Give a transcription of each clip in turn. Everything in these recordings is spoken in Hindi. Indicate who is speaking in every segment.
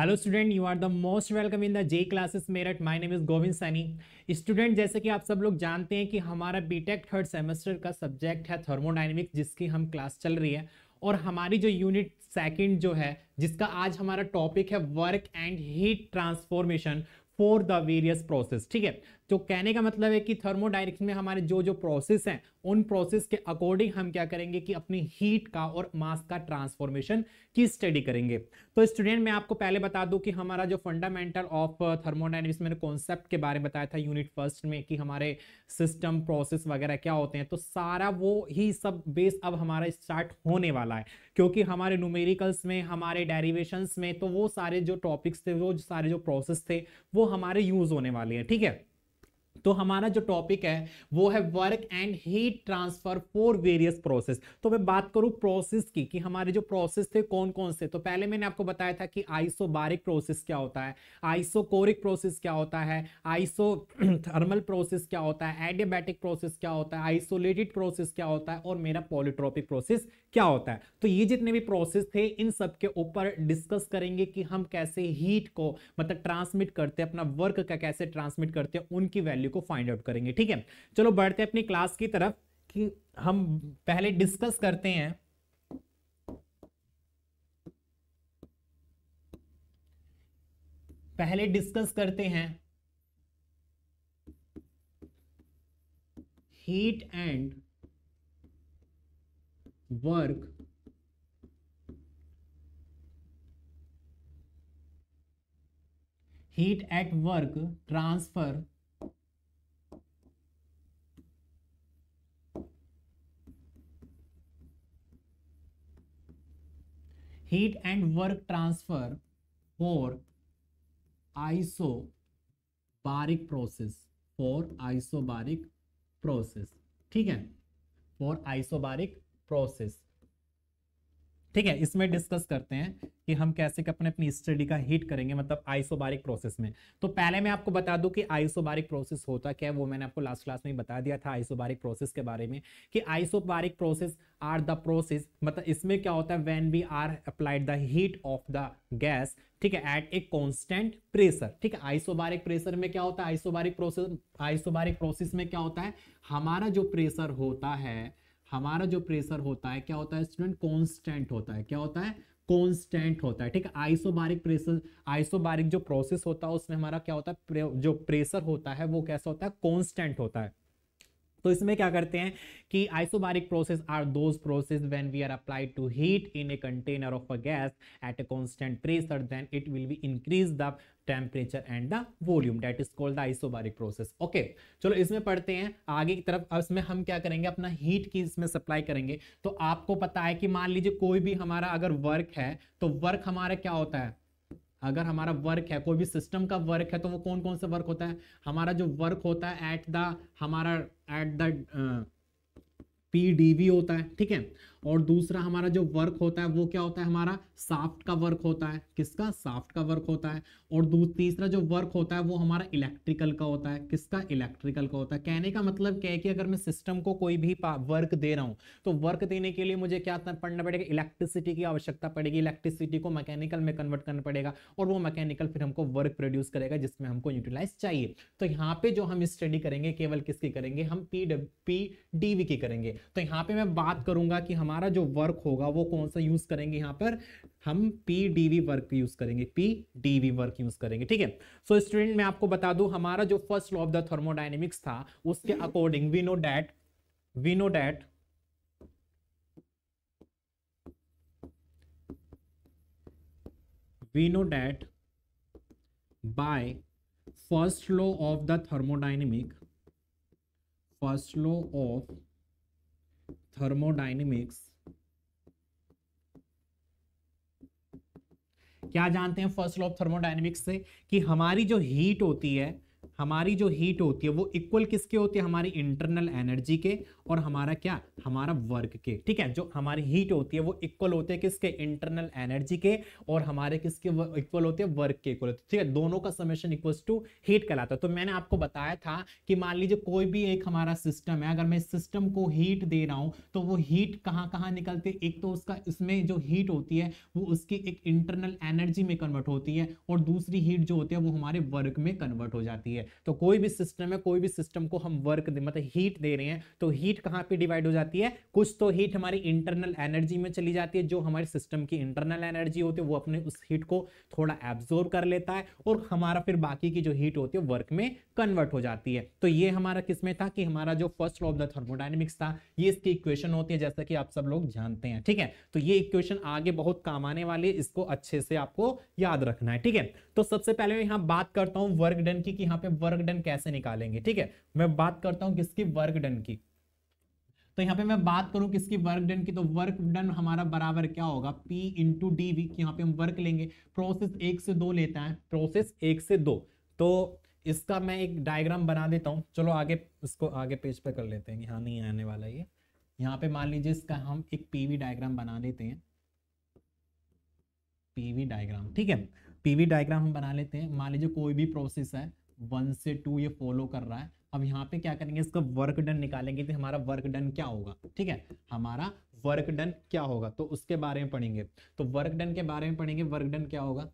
Speaker 1: Hello student you are the most welcome in the J classes Meerut my name is Govind Saini student जैसे कि आप सब लोग जानते हैं कि हमारा बीटेक थर्ड सेमेस्टर का सब्जेक्ट है थर्मोडाइनमिक्स जिसकी हम क्लास चल रही है और हमारी जो यूनिट सेकंड जो है जिसका आज हमारा टॉपिक है work and heat transformation for the various process ठीक है तो कहने का मतलब है कि थर्मोडायनेमिक्स में हमारे जो जो प्रोसेस हैं उन प्रोसेस के अकॉर्डिंग हम क्या करेंगे कि अपनी हीट का और मास का ट्रांसफॉर्मेशन की स्टडी करेंगे तो स्टूडेंट मैं आपको पहले बता दूं कि हमारा जो फंडामेंटल ऑफ थर्मोडायनेमिक्स मैंने कॉन्सेप्ट के बारे में बताया था यूनिट फर्स्ट में कि हमारे सिस्टम प्रोसेस वगैरह क्या होते हैं तो सारा वो ही सब बेस अब हमारा स्टार्ट होने वाला है क्योंकि हमारे न्यूमेरिकल्स में हमारे डेरिवेशंस में तो वो सारे जो टॉपिक्स थे वो सारे जो प्रोसेस थे वो हमारे यूज होने वाले हैं ठीक है तो हमारा जो टॉपिक है वो है work and heat transfer for various process तो मैं बात करूं प्रोसेस की कि हमारे जो प्रोसेस थे कौन कौन से तो पहले मैंने आपको बताया था कि आइसोबारिक प्रोसेस क्या होता है आइसोकोरिक प्रोसेस क्या होता है आइसो थर्मल प्रोसेस क्या होता है एडियाबैटिक प्रोसेस क्या होता है आइसोलेटेड प्रोसेस क्या होता है और मेरा पॉलिट्रोपिक प्रोसेस क्या होता है तो ये जितने भी प्रोसेस थे इन सब के ऊपर डिस्कस करेंगे कि हम कैसे हीट को मतलब ट्रांसमिट करते हैं अपना वर्क का कैसे ट्रांसमिट करते हैं उनकी वैल्यू वैल्यू को फाइंड आउट करेंगे ठीक है चलो बढ़ते अपनी क्लास की तरफ कि हम पहले डिस्कस करते हैं पहले डिस्कस करते हैं heat and work heat at work transfer heat and work transfer for isobaric process for isobaric process ठीक है फॉर आइसो बारिक प्रोसेस ठीक है इसमें डिस्कस करते हैं कि हम कैसे अपने अपनी स्टडी का हीट करेंगे मतलब आइसोबारिक प्रोसेस में तो पहले मैं आपको बता दूं कि आइसोबारिक प्रोसेस होता क्या है वो मैंने आपको लास्ट क्लास में बता दिया था आइसोबारिक प्रोसेस के बारे में कि isobaric process are the process मतलब इसमें क्या होता है when we are applied the heat of the gas ठीक है एट ए कॉन्स्टेंट प्रेशर ठीक है आइसोबारिक प्रेशर में क्या होता है आइसोबारिक प्रोसेस आइसोबारिक प्रोसेस में क्या होता है हमारा जो प्रेशर होता है हमारा जो प्रेशर होता है क्या होता है स्टूडेंट कॉन्स्टेंट होता है क्या होता है कॉन्स्टेंट होता है ठीक है आइसोबारिक प्रेशर आइसोबारिक जो प्रोसेस होता है उसमें हमारा क्या होता है जो प्रेशर होता है वो कैसा होता है कॉन्स्टेंट होता है तो इसमें क्या करते हैं कि isobaric process are those process when we are applied to heat in a container of a gas at a constant pressure then it will be increase the temperature and the volume that is called the isobaric process okay चलो इसमें पढ़ते हैं आगे की तरफ अब इसमें हम क्या करेंगे अपना हीट की इसमें सप्लाई करेंगे तो आपको पता है कि मान लीजिए कोई भी हमारा अगर वर्क है तो वर्क हमारा क्या होता है अगर हमारा वर्क है कोई भी सिस्टम का वर्क है तो वो कौन कौन सा वर्क होता है हमारा जो वर्क होता है एट द हमारा एट दी डी होता है ठीक है और दूसरा हमारा जो वर्क होता है वो क्या होता है हमारा साफ्ट का वर्क होता है किसका साफ्ट का वर्क होता है और तीसरा जो वर्क होता है वो हमारा इलेक्ट्रिकल का होता है किसका इलेक्ट्रिकल का होता है कहने का मतलब क्या है कि अगर मैं सिस्टम को कोई भी वर्क दे रहा हूँ तो वर्क देने के लिए मुझे क्या पढ़ना पड़ेगा इलेक्ट्रिसिटी की आवश्यकता पड़ेगी इलेक्ट्रिसिटी को मैकेनिकल में कन्वर्ट करना पड़ेगा और वो मैकेनिकल फिर हमको वर्क प्रोड्यूस करेगा जिसमें हमको यूटिलाइज चाहिए तो यहाँ पे जो हम स्टडी करेंगे केवल किसकी करेंगे हम पी डब्ल्यू पी डी की करेंगे तो यहाँ पे मैं बात करूंगा कि हम हमारा जो वर्क होगा वो कौन सा यूज करेंगे यहाँ पर हम P D V work use करेंगे P D V work use करेंगे ठीक है सो स्टूडेंट मैं आपको बता दू हमारा जो first law of the thermodynamics था उसके according we know that we know that we know that by first law of the thermodynamic first law of thermodynamics क्या जानते हैं फर्स्ट लॉ ऑफ थर्मोडाइनमिक्स से कि हमारी जो हीट होती है हमारी जो हीट होती है वो इक्वल किसके होती है हमारी इंटरनल एनर्जी के और हमारा क्या हमारा वर्क के ठीक है जो हमारी हीट होती है वो इक्वल होते हैं किसके इंटरनल एनर्जी के और हमारे किसके इक्वल होते हैं वर्क के इक्वल होते ठीक है दोनों का समेशन इक्वल टू हीट कहलाता है तो मैंने आपको बताया था कि मान लीजिए कोई भी एक हमारा सिस्टम है अगर मैं सिस्टम को हीट दे रहा हूँ तो वो हीट कहाँ कहाँ निकलते एक तो उसका इसमें जो हीट होती है वो उसकी एक इंटरनल एनर्जी में कन्वर्ट होती है और दूसरी हीट जो होती है वो हमारे वर्क में कन्वर्ट हो जाती है जाती है तो कोई भी सिस्टम है कोई भी सिस्टम को हम वर्क मतलब हीट दे रहे हैं तो हीट कहाँ पे डिवाइड हो जाती है कुछ तो हीट हमारी इंटरनल एनर्जी में चली जाती है जो हमारे सिस्टम की इंटरनल एनर्जी होती है वो अपने उस हीट को थोड़ा एब्जॉर्व कर लेता है और हमारा फिर बाकी की जो हीट होती है वर्क में कन्वर्ट हो जाती है तो ये हमारा किसमें था कि हमारा जो first law of the thermodynamics था ये इसकी इक्वेशन होती है जैसा कि आप सब लोग जानते हैं ठीक है तो ये इक्वेशन आगे बहुत काम आने वाली है इसको अच्छे से आपको याद रखना है ठीक है तो सबसे पहले मैं यहां बात करता हूं वर्क डन की कि यहाँ यहाँ पे वर्क डन कैसे निकालेंगे ठीक है मैं बात करता हूँ किसकी वर्क डन की तो यहाँ पे मैं बात करूँ किसकी वर्क डन की तो वर्क डन हमारा बराबर क्या होगा P इंटू डी वी यहाँ पे हम वर्क लेंगे प्रोसेस एक से दो लेता है प्रोसेस एक से दो तो इसका मैं एक डायग्राम बना देता हूँ चलो आगे इसको आगे पेज पे कर लेते हैं यहाँ नहीं आने वाला ये यहाँ पे मान लीजिए इसका हम एक पीवी डायग्राम बना लेते हैं पीवी डायग्राम ठीक है पीवी डायग्राम हम बना लेते हैं मान लीजिए कोई भी प्रोसेस है वन से टू ये फॉलो कर रहा है अब यहाँ पे क्या करेंगे इसका वर्क डन निकालेंगे तो हमारा वर्क डन क्या होगा ठीक है हमारा वर्क डन क्या होगा तो उसके बारे में पढ़ेंगे तो वर्क डन के बारे में पढ़ेंगे वर्क डन क्या होगा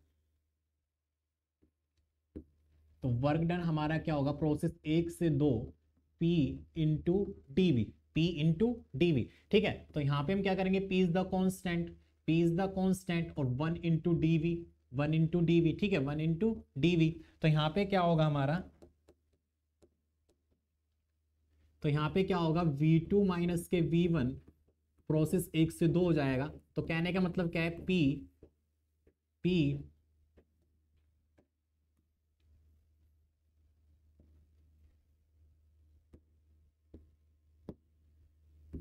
Speaker 1: तो वर्क डन हमारा क्या होगा प्रोसेस एक से दो P into DV P into DV ठीक है तो यहाँ पे हम क्या करेंगे P is the constant P is the constant और one into DV one into D V ठीक है वन इंटू डी वी तो यहां पे क्या होगा हमारा तो यहां पे क्या होगा वी टू माइनस के वी वन प्रोसेस एक से दो हो जाएगा तो कहने का मतलब क्या है पी पी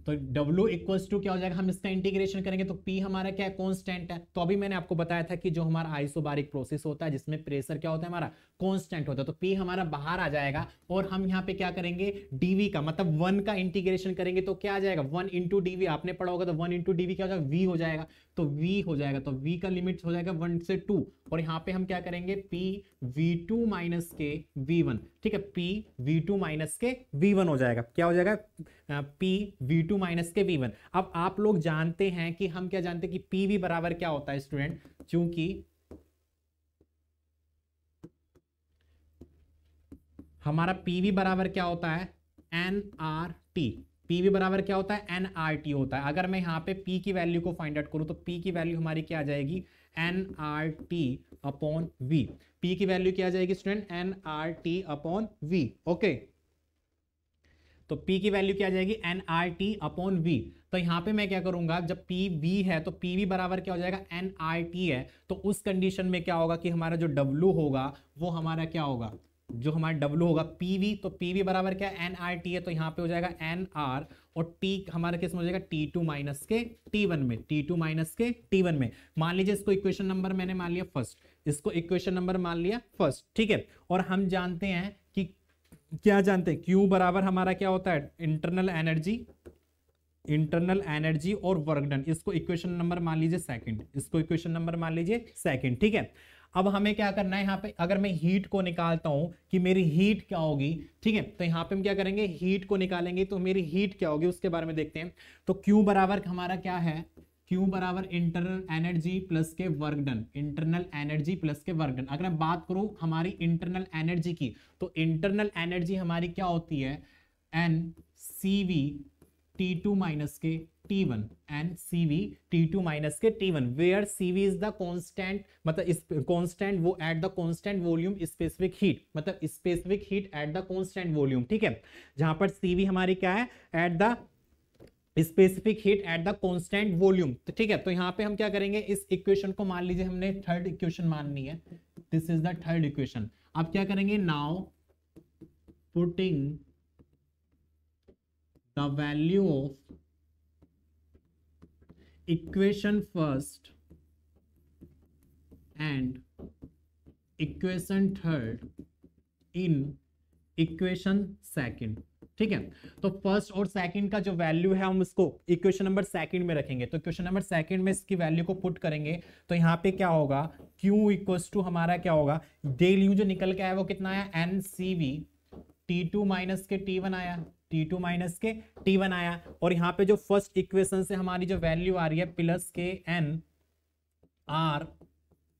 Speaker 1: तो W इक्वल्स टू क्या हो जाएगा हम इसका इंटीग्रेशन करेंगे तो P हमारा क्या है कॉन्स्टेंट है तो अभी मैंने आपको बताया था कि जो हमारा आइसोबारिक प्रोसेस होता है जिसमें प्रेशर क्या होता है हमारा कॉन्स्टेंट होता है तो P हमारा बाहर आ जाएगा और हम यहाँ पे क्या करेंगे dv का मतलब वन का इंटीग्रेशन करेंगे तो क्या आ जाएगा वन इंटू आपने पढ़ा होगा तो वन इंटू क्या हो जाएगा वी हो जाएगा तो वी हो जाएगा तो वी का लिमिट हो जाएगा वन से टू और यहाँ पे हम क्या करेंगे पी वी टू माइनस के वी वन ठीक है पी वी टू माइनस के वी वन हो जाएगा क्या हो जाएगा P V two two minus के वी वन अब आप लोग जानते हैं कि हम क्या जानते हैं कि पी वी बराबर क्या होता है स्टूडेंट चूंकि हमारा पीवी बराबर क्या होता है एन आर टी वी बराबर क्या होता है एन आर टी होता है अगर मैं यहां पे पी की वैल्यू को फाइंड आउट करूं तो पी की वैल्यू हमारी क्या आ जाएगी N R T upon V P की वैल्यू क्या आ जाएगी student N R T upon V okay तो P की वैल्यू क्या जाएगी N R T upon V तो यहां पे मैं क्या करूंगा जब पी वी है तो पी वी बराबर क्या हो जाएगा एन आर टी है तो उस कंडीशन में क्या होगा कि हमारा जो डब्लू होगा वो हमारा क्या होगा जो हमारा डब्लू होगा पी वी तो पी वी बराबर क्या एन आर टी है तो यहाँ पे हो जाएगा एन आर और टी हमारा किस में हो जाएगा टी टू माइनस के टी वन में टी टू माइनस के टी वन में मान लीजिए इसको इक्वेशन नंबर मैंने मान लिया फर्स्ट इसको इक्वेशन नंबर मान लिया फर्स्ट ठीक है और हम जानते हैं कि क्या जानते हैं क्यू बराबर हमारा क्या होता है इंटरनल एनर्जी इंटरनल एनर्जी और वर्क डन इसको इक्वेशन नंबर मान लीजिए सेकंड इसको इक्वेशन नंबर मान लीजिए सेकंड ठीक है अब हमें क्या करना है यहाँ पे अगर मैं हीट को निकालता हूं कि मेरी हीट क्या होगी ठीक है तो यहाँ पे हम क्या करेंगे हीट को निकालेंगे तो मेरी हीट क्या होगी उसके बारे में देखते हैं तो क्यू बराबर हमारा क्या है क्यू बराबर इंटरनल एनर्जी प्लस के work done internal energy plus के वर्क डन अगर मैं बात करूं हमारी इंटरनल एनर्जी की तो इंटरनल एनर्जी हमारी क्या होती है N C V T two minus के T one N C V T two minus के T one where C V is the constant मतलब इस कॉन्स्टेंट वो at the constant volume specific heat मतलब specific heat at the constant volume ठीक है जहां पर सी वी हमारी क्या है at the specific heat at the constant volume तो ठीक है तो यहाँ पे हम क्या करेंगे इस इक्वेशन को मान लीजिए हमने थर्ड इक्वेशन माननी है this is the third equation अब क्या करेंगे now putting the value of equation first and equation third in equation second ठीक है तो फर्स्ट और सेकंड का जो वैल्यू है हम उसको इक्वेशन नंबर सेकंड में रखेंगे तो क्वेश्चन नंबर सेकंड में इसकी वैल्यू को पुट करेंगे तो यहाँ पे क्या होगा Q इक्वस टू हमारा क्या होगा डेल यू जो निकल के आया वो कितना आया N C V T two minus के टी वन आया टी टू माइनस के टी वन आया और यहाँ पे जो फर्स्ट इक्वेशन से हमारी जो वैल्यू आ रही है प्लस के N R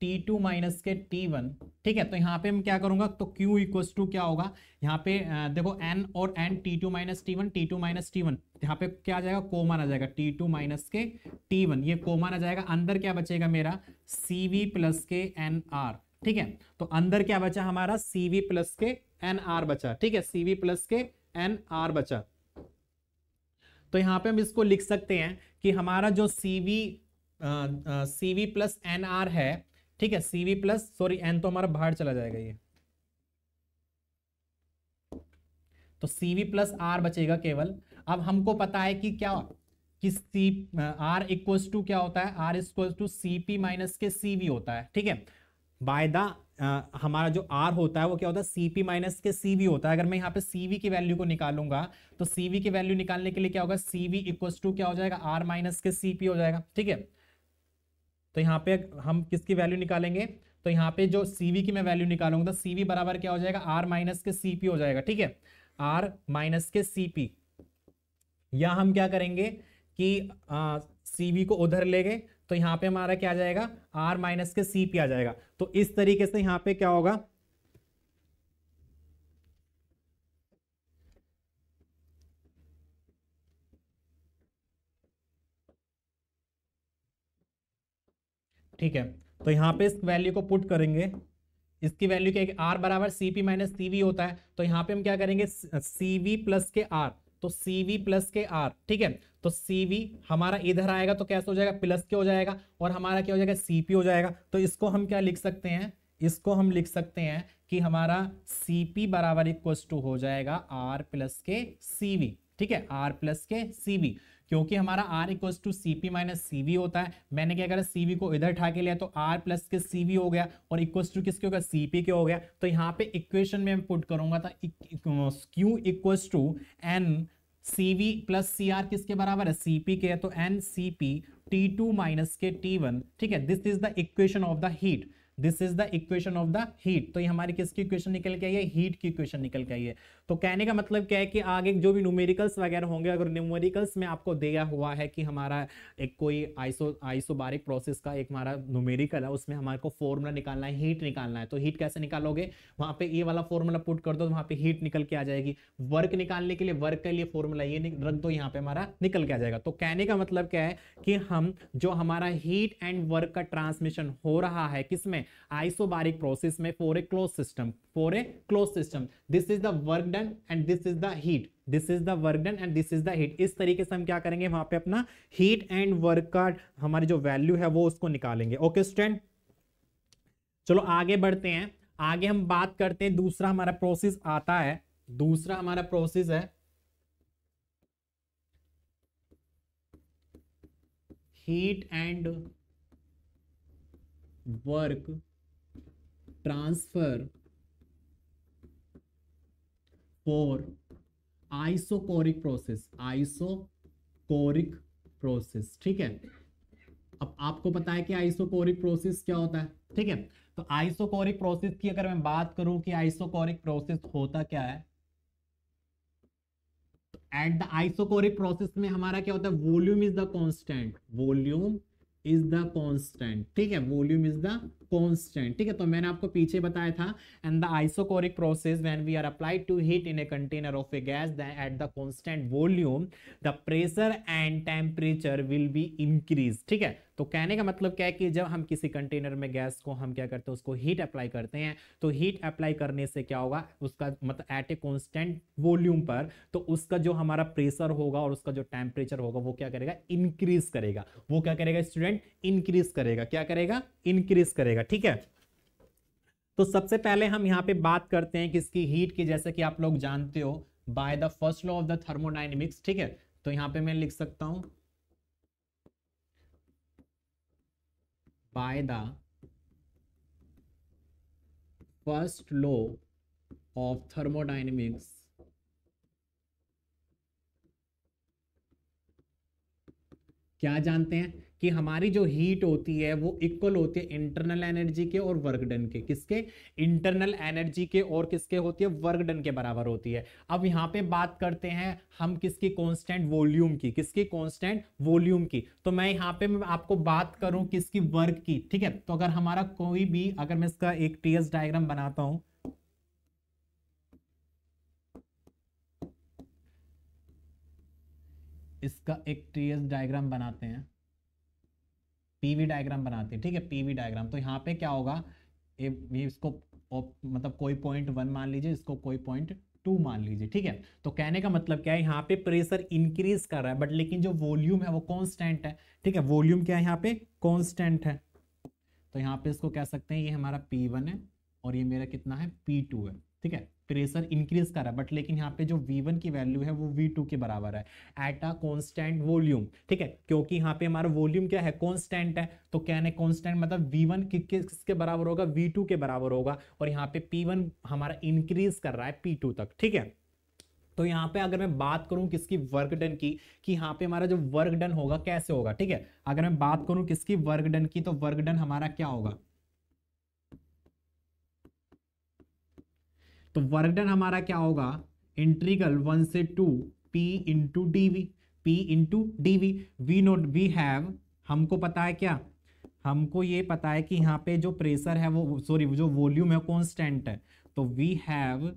Speaker 1: T two minus के टी वन ठीक है तो यहाँ पे मैं क्या करूंगा तो Q इक्वस टू क्या होगा यहाँ पे देखो N और N T2 two minus T one T two minus T one यहाँ पे क्या आ जाएगा कोमन आ जाएगा T2 टू माइनस के वन ये कोमन आ जाएगा अंदर क्या बचेगा मेरा सी वी प्लस के एन आर ठीक है तो अंदर क्या बचा हमारा सी वी प्लस के एन आर बचा ठीक है सी वी प्लस के एन आर बचा तो यहाँ पे हम इसको लिख सकते हैं कि हमारा जो C V C V plus N R है ठीक है सीवी प्लस सॉरी एन तो हमारा बाहर चला जाएगा ये तो सीवी प्लस आर बचेगा केवल अब हमको पता है कि क्या कि सी आर इक्व टू क्या होता है R equal to C P minus के सी वी होता है ठीक है बाय द हमारा जो आर होता है वो क्या होता है सी पी माइनस के सी वी होता है अगर मैं यहाँ पे सी वी की वैल्यू को निकालूंगा तो सी वी की वैल्यू निकालने के लिए क्या होगा सी वी इक्व टू क्या हो जाएगा आर माइनस के सी पी हो जाएगा ठीक है तो यहाँ पे हम किसकी वैल्यू निकालेंगे तो यहाँ पे जो सीवी की मैं वैल्यू निकालूंगा तो सीवी बराबर क्या हो जाएगा आर माइनस के सी हो जाएगा ठीक है आर माइनस के सी या हम क्या करेंगे कि सी को उधर ले गए तो यहाँ पे हमारा क्या आ जाएगा आर माइनस के सी आ जाएगा तो इस तरीके से यहाँ पे क्या होगा ठीक है तो यहाँ पे इस वैल्यू को पुट करेंगे इसकी वैल्यू क्या है आर बराबर C P minus C V होता है तो यहाँ पे हम क्या करेंगे सी वी प्लस के आर तो सी वी प्लस के आर ठीक है तो सी वी हमारा इधर आएगा तो कैसे हो जाएगा प्लस के हो जाएगा और हमारा क्या हो जाएगा सी पी हो जाएगा तो इसको हम क्या लिख सकते हैं इसको हम लिख सकते हैं कि हमारा सी पी बराबर इक्वस टू हो जाएगा आर प्लस के सी वी ठीक है आर प्लस के सी वी क्योंकि हमारा R equals to C P minus C V होता है मैंने क्या करा सी वी को इधर उठा के लिया तो आर प्लस के सी वी हो गया और इक्वल्स टू किसके गया सी पी के हो गया तो यहाँ पे इक्वेशन में पुट करूंगा था Q equals to N C V plus C R किसके बराबर है सी पी के है तो N C P T two minus के टी वन ठीक है this is the equation of the heat this is the equation of the heat तो ये हमारी किसकी इक्वेशन निकल के आई है हीट की इक्वेशन निकल के आई है तो कहने का मतलब क्या है कि आगे जो भी न्यूमेरिकल्स वगैरह होंगे अगर न्यूमेरिकल्स में आपको दिया हुआ है कि हमारा एक कोई आइसो आइसोबारिक प्रोसेस का एक हमारा न्यूमेरिकल है उसमें हमारे को फॉर्मूला निकालना है हीट निकालना है तो हीट कैसे निकालोगे वहां पे ये वाला फॉर्मूला पुट कर दो तो वहाँ पे हीट निकल के आ जाएगी वर्क निकालने के लिए वर्क के लिए फॉर्मूला ये रख दो यहाँ पे हमारा निकल के आ जाएगा तो कहने का मतलब क्या है कि हम जो हमारा हीट एंड वर्क का ट्रांसमिशन हो रहा है किसमें आइसोबारिक प्रोसेस में for a close system for a close system this is the work done and this is the heat this is the work done and this is the heat इस तरीके से हम क्या करेंगे वहां पे अपना हीट एंड वर्क का हमारी जो वैल्यू है वो उसको निकालेंगे ओके स्टूडेंट चलो आगे बढ़ते हैं आगे हम बात करते हैं दूसरा हमारा प्रोसेस आता है दूसरा हमारा प्रोसेस है heat and work transfer for isochoric process isochoric process ठीक है अब आपको पता है कि आइसोकोरिक प्रोसेस क्या होता है ठीक है तो आइसोकोरिक प्रोसेस की अगर मैं बात करूं कि आइसोकोरिक प्रोसेस होता क्या है एट द आइसोकोरिक प्रोसेस में हमारा क्या होता है volume is the constant volume is the constant ठीक है वॉल्यूम इज द कॉन्स्टेंट ठीक है तो मैंने आपको पीछे बताया था and the isochoric process when we are applied to heat in a container of a gas at the constant volume the pressure and temperature will be increase ठीक है तो कहने का मतलब क्या है कि जब हम किसी कंटेनर में गैस को हम क्या करते हैं उसको हीट अप्लाई करते हैं तो हीट अप्लाई करने से क्या होगा उसका मतलब एट ए कॉन्स्टेंट वॉल्यूम पर तो उसका जो हमारा प्रेशर होगा और उसका जो टेम्परेचर होगा वो क्या करेगा इंक्रीज करेगा वो क्या करेगा स्टूडेंट इंक्रीज करेगा क्या करेगा इंक्रीज करेगा ठीक है तो सबसे पहले हम यहाँ पे बात करते हैं किसकी हीट की जैसे कि आप लोग जानते हो by the first law of the thermodynamics ठीक है तो यहाँ पे मैं लिख सकता हूं by the first law of thermodynamics क्या जानते हैं कि हमारी जो हीट होती है वो इक्वल होती है इंटरनल एनर्जी के और वर्क डन के किसके इंटरनल एनर्जी के और किसके होती है वर्क डन के बराबर होती है अब यहां पे बात करते हैं हम किसकी कांस्टेंट वॉल्यूम की किसकी कांस्टेंट वॉल्यूम की तो मैं यहां पे मैं आपको बात करूं किसकी वर्क की ठीक है तो अगर हमारा कोई भी अगर मैं इसका एक टीएस डायग्राम बनाता हूं इसका एक टीएस डायग्राम बनाते हैं पीवी डायग्राम बनाते हैं ठीक है पीवी डायग्राम तो यहाँ पे क्या होगा ये इसको मतलब कोई पॉइंट वन मान लीजिए इसको कोई पॉइंट टू मान लीजिए ठीक है तो कहने का मतलब क्या है यहाँ पे प्रेशर इंक्रीज कर रहा है बट लेकिन जो वॉल्यूम है वो कॉन्स्टेंट है ठीक है वॉल्यूम क्या है यहाँ पे कॉन्स्टेंट है तो यहाँ पे इसको कह सकते हैं ये हमारा पी है और ये मेरा कितना है पी है ठीक है प्रेशर इंक्रीज कर रहा है बट लेकिन यहाँ पे जो V1 की वैल्यू है वो V2 के बराबर है एट अ कॉन्स्टेंट वॉल्यूम ठीक है क्योंकि यहाँ पे हमारा वॉल्यूम क्या है कॉन्स्टेंट है तो है कॉन्स्टेंट मतलब V1 वन कि, किसके बराबर होगा V2 के बराबर होगा और यहाँ पे P1 हमारा इंक्रीज कर रहा है P2 तक ठीक है तो यहाँ पे अगर मैं बात करूँ किसकी वर्क डन की कि यहाँ पे हमारा जो वर्क डन होगा कैसे होगा ठीक है अगर मैं बात करूँ किसकी वर्क डन की तो वर्क डन हमारा क्या होगा तो वर्डन हमारा क्या होगा इंट्रीगल वन से two P into D V P into D V we note we have हमको पता है क्या हमको ये पता है कि यहाँ पे जो प्रेशर है वो सॉरी जो वॉल्यूम है कॉन्स्टेंट है तो we have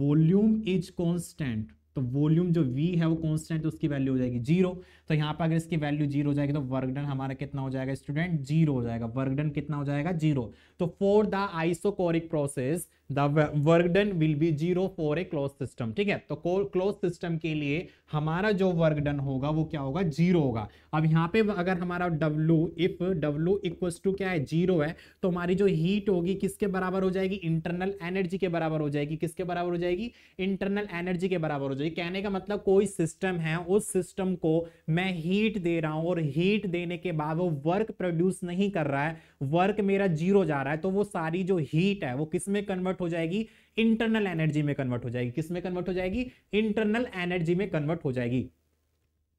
Speaker 1: volume is constant तो वॉल्यूम जो वी है वो कॉन्स्टेंट उसकी वैल्यू हो जाएगी जीरो तो यहाँ पर अगर इसकी वैल्यू जीरो हो जाएगी तो वर्कडन हमारा कितना हो जाएगा स्टूडेंट जीरो हो जाएगा वर्कडन कितना हो जाएगा जीरो तो for the isochoric process the work done will be zero for a close system ठीक है तो क्लोज सिस्टम के लिए हमारा जो वर्कडन होगा वो क्या होगा जीरो होगा अब यहाँ पे अगर हमारा W if W equals to क्या है जीरो है तो हमारी जो हीट होगी किसके बराबर हो जाएगी इंटरनल एनर्जी के बराबर हो जाएगी किसके बराबर हो जाएगी इंटरनल एनर्जी के बराबर हो जाएगी कहने का मतलब कोई सिस्टम है उस सिस्टम को मैं हीट दे रहा हूं और हीट देने के बाद वो वर्क प्रोड्यूस नहीं कर रहा है वर्क मेरा जीरो जा रहा है तो वो सारी जो हीट है वो किस में कन्वर्ट हो जाएगी इंटरनल एनर्जी में कन्वर्ट हो जाएगी किस में कन्वर्ट हो जाएगी इंटरनल एनर्जी में कन्वर्ट हो जाएगी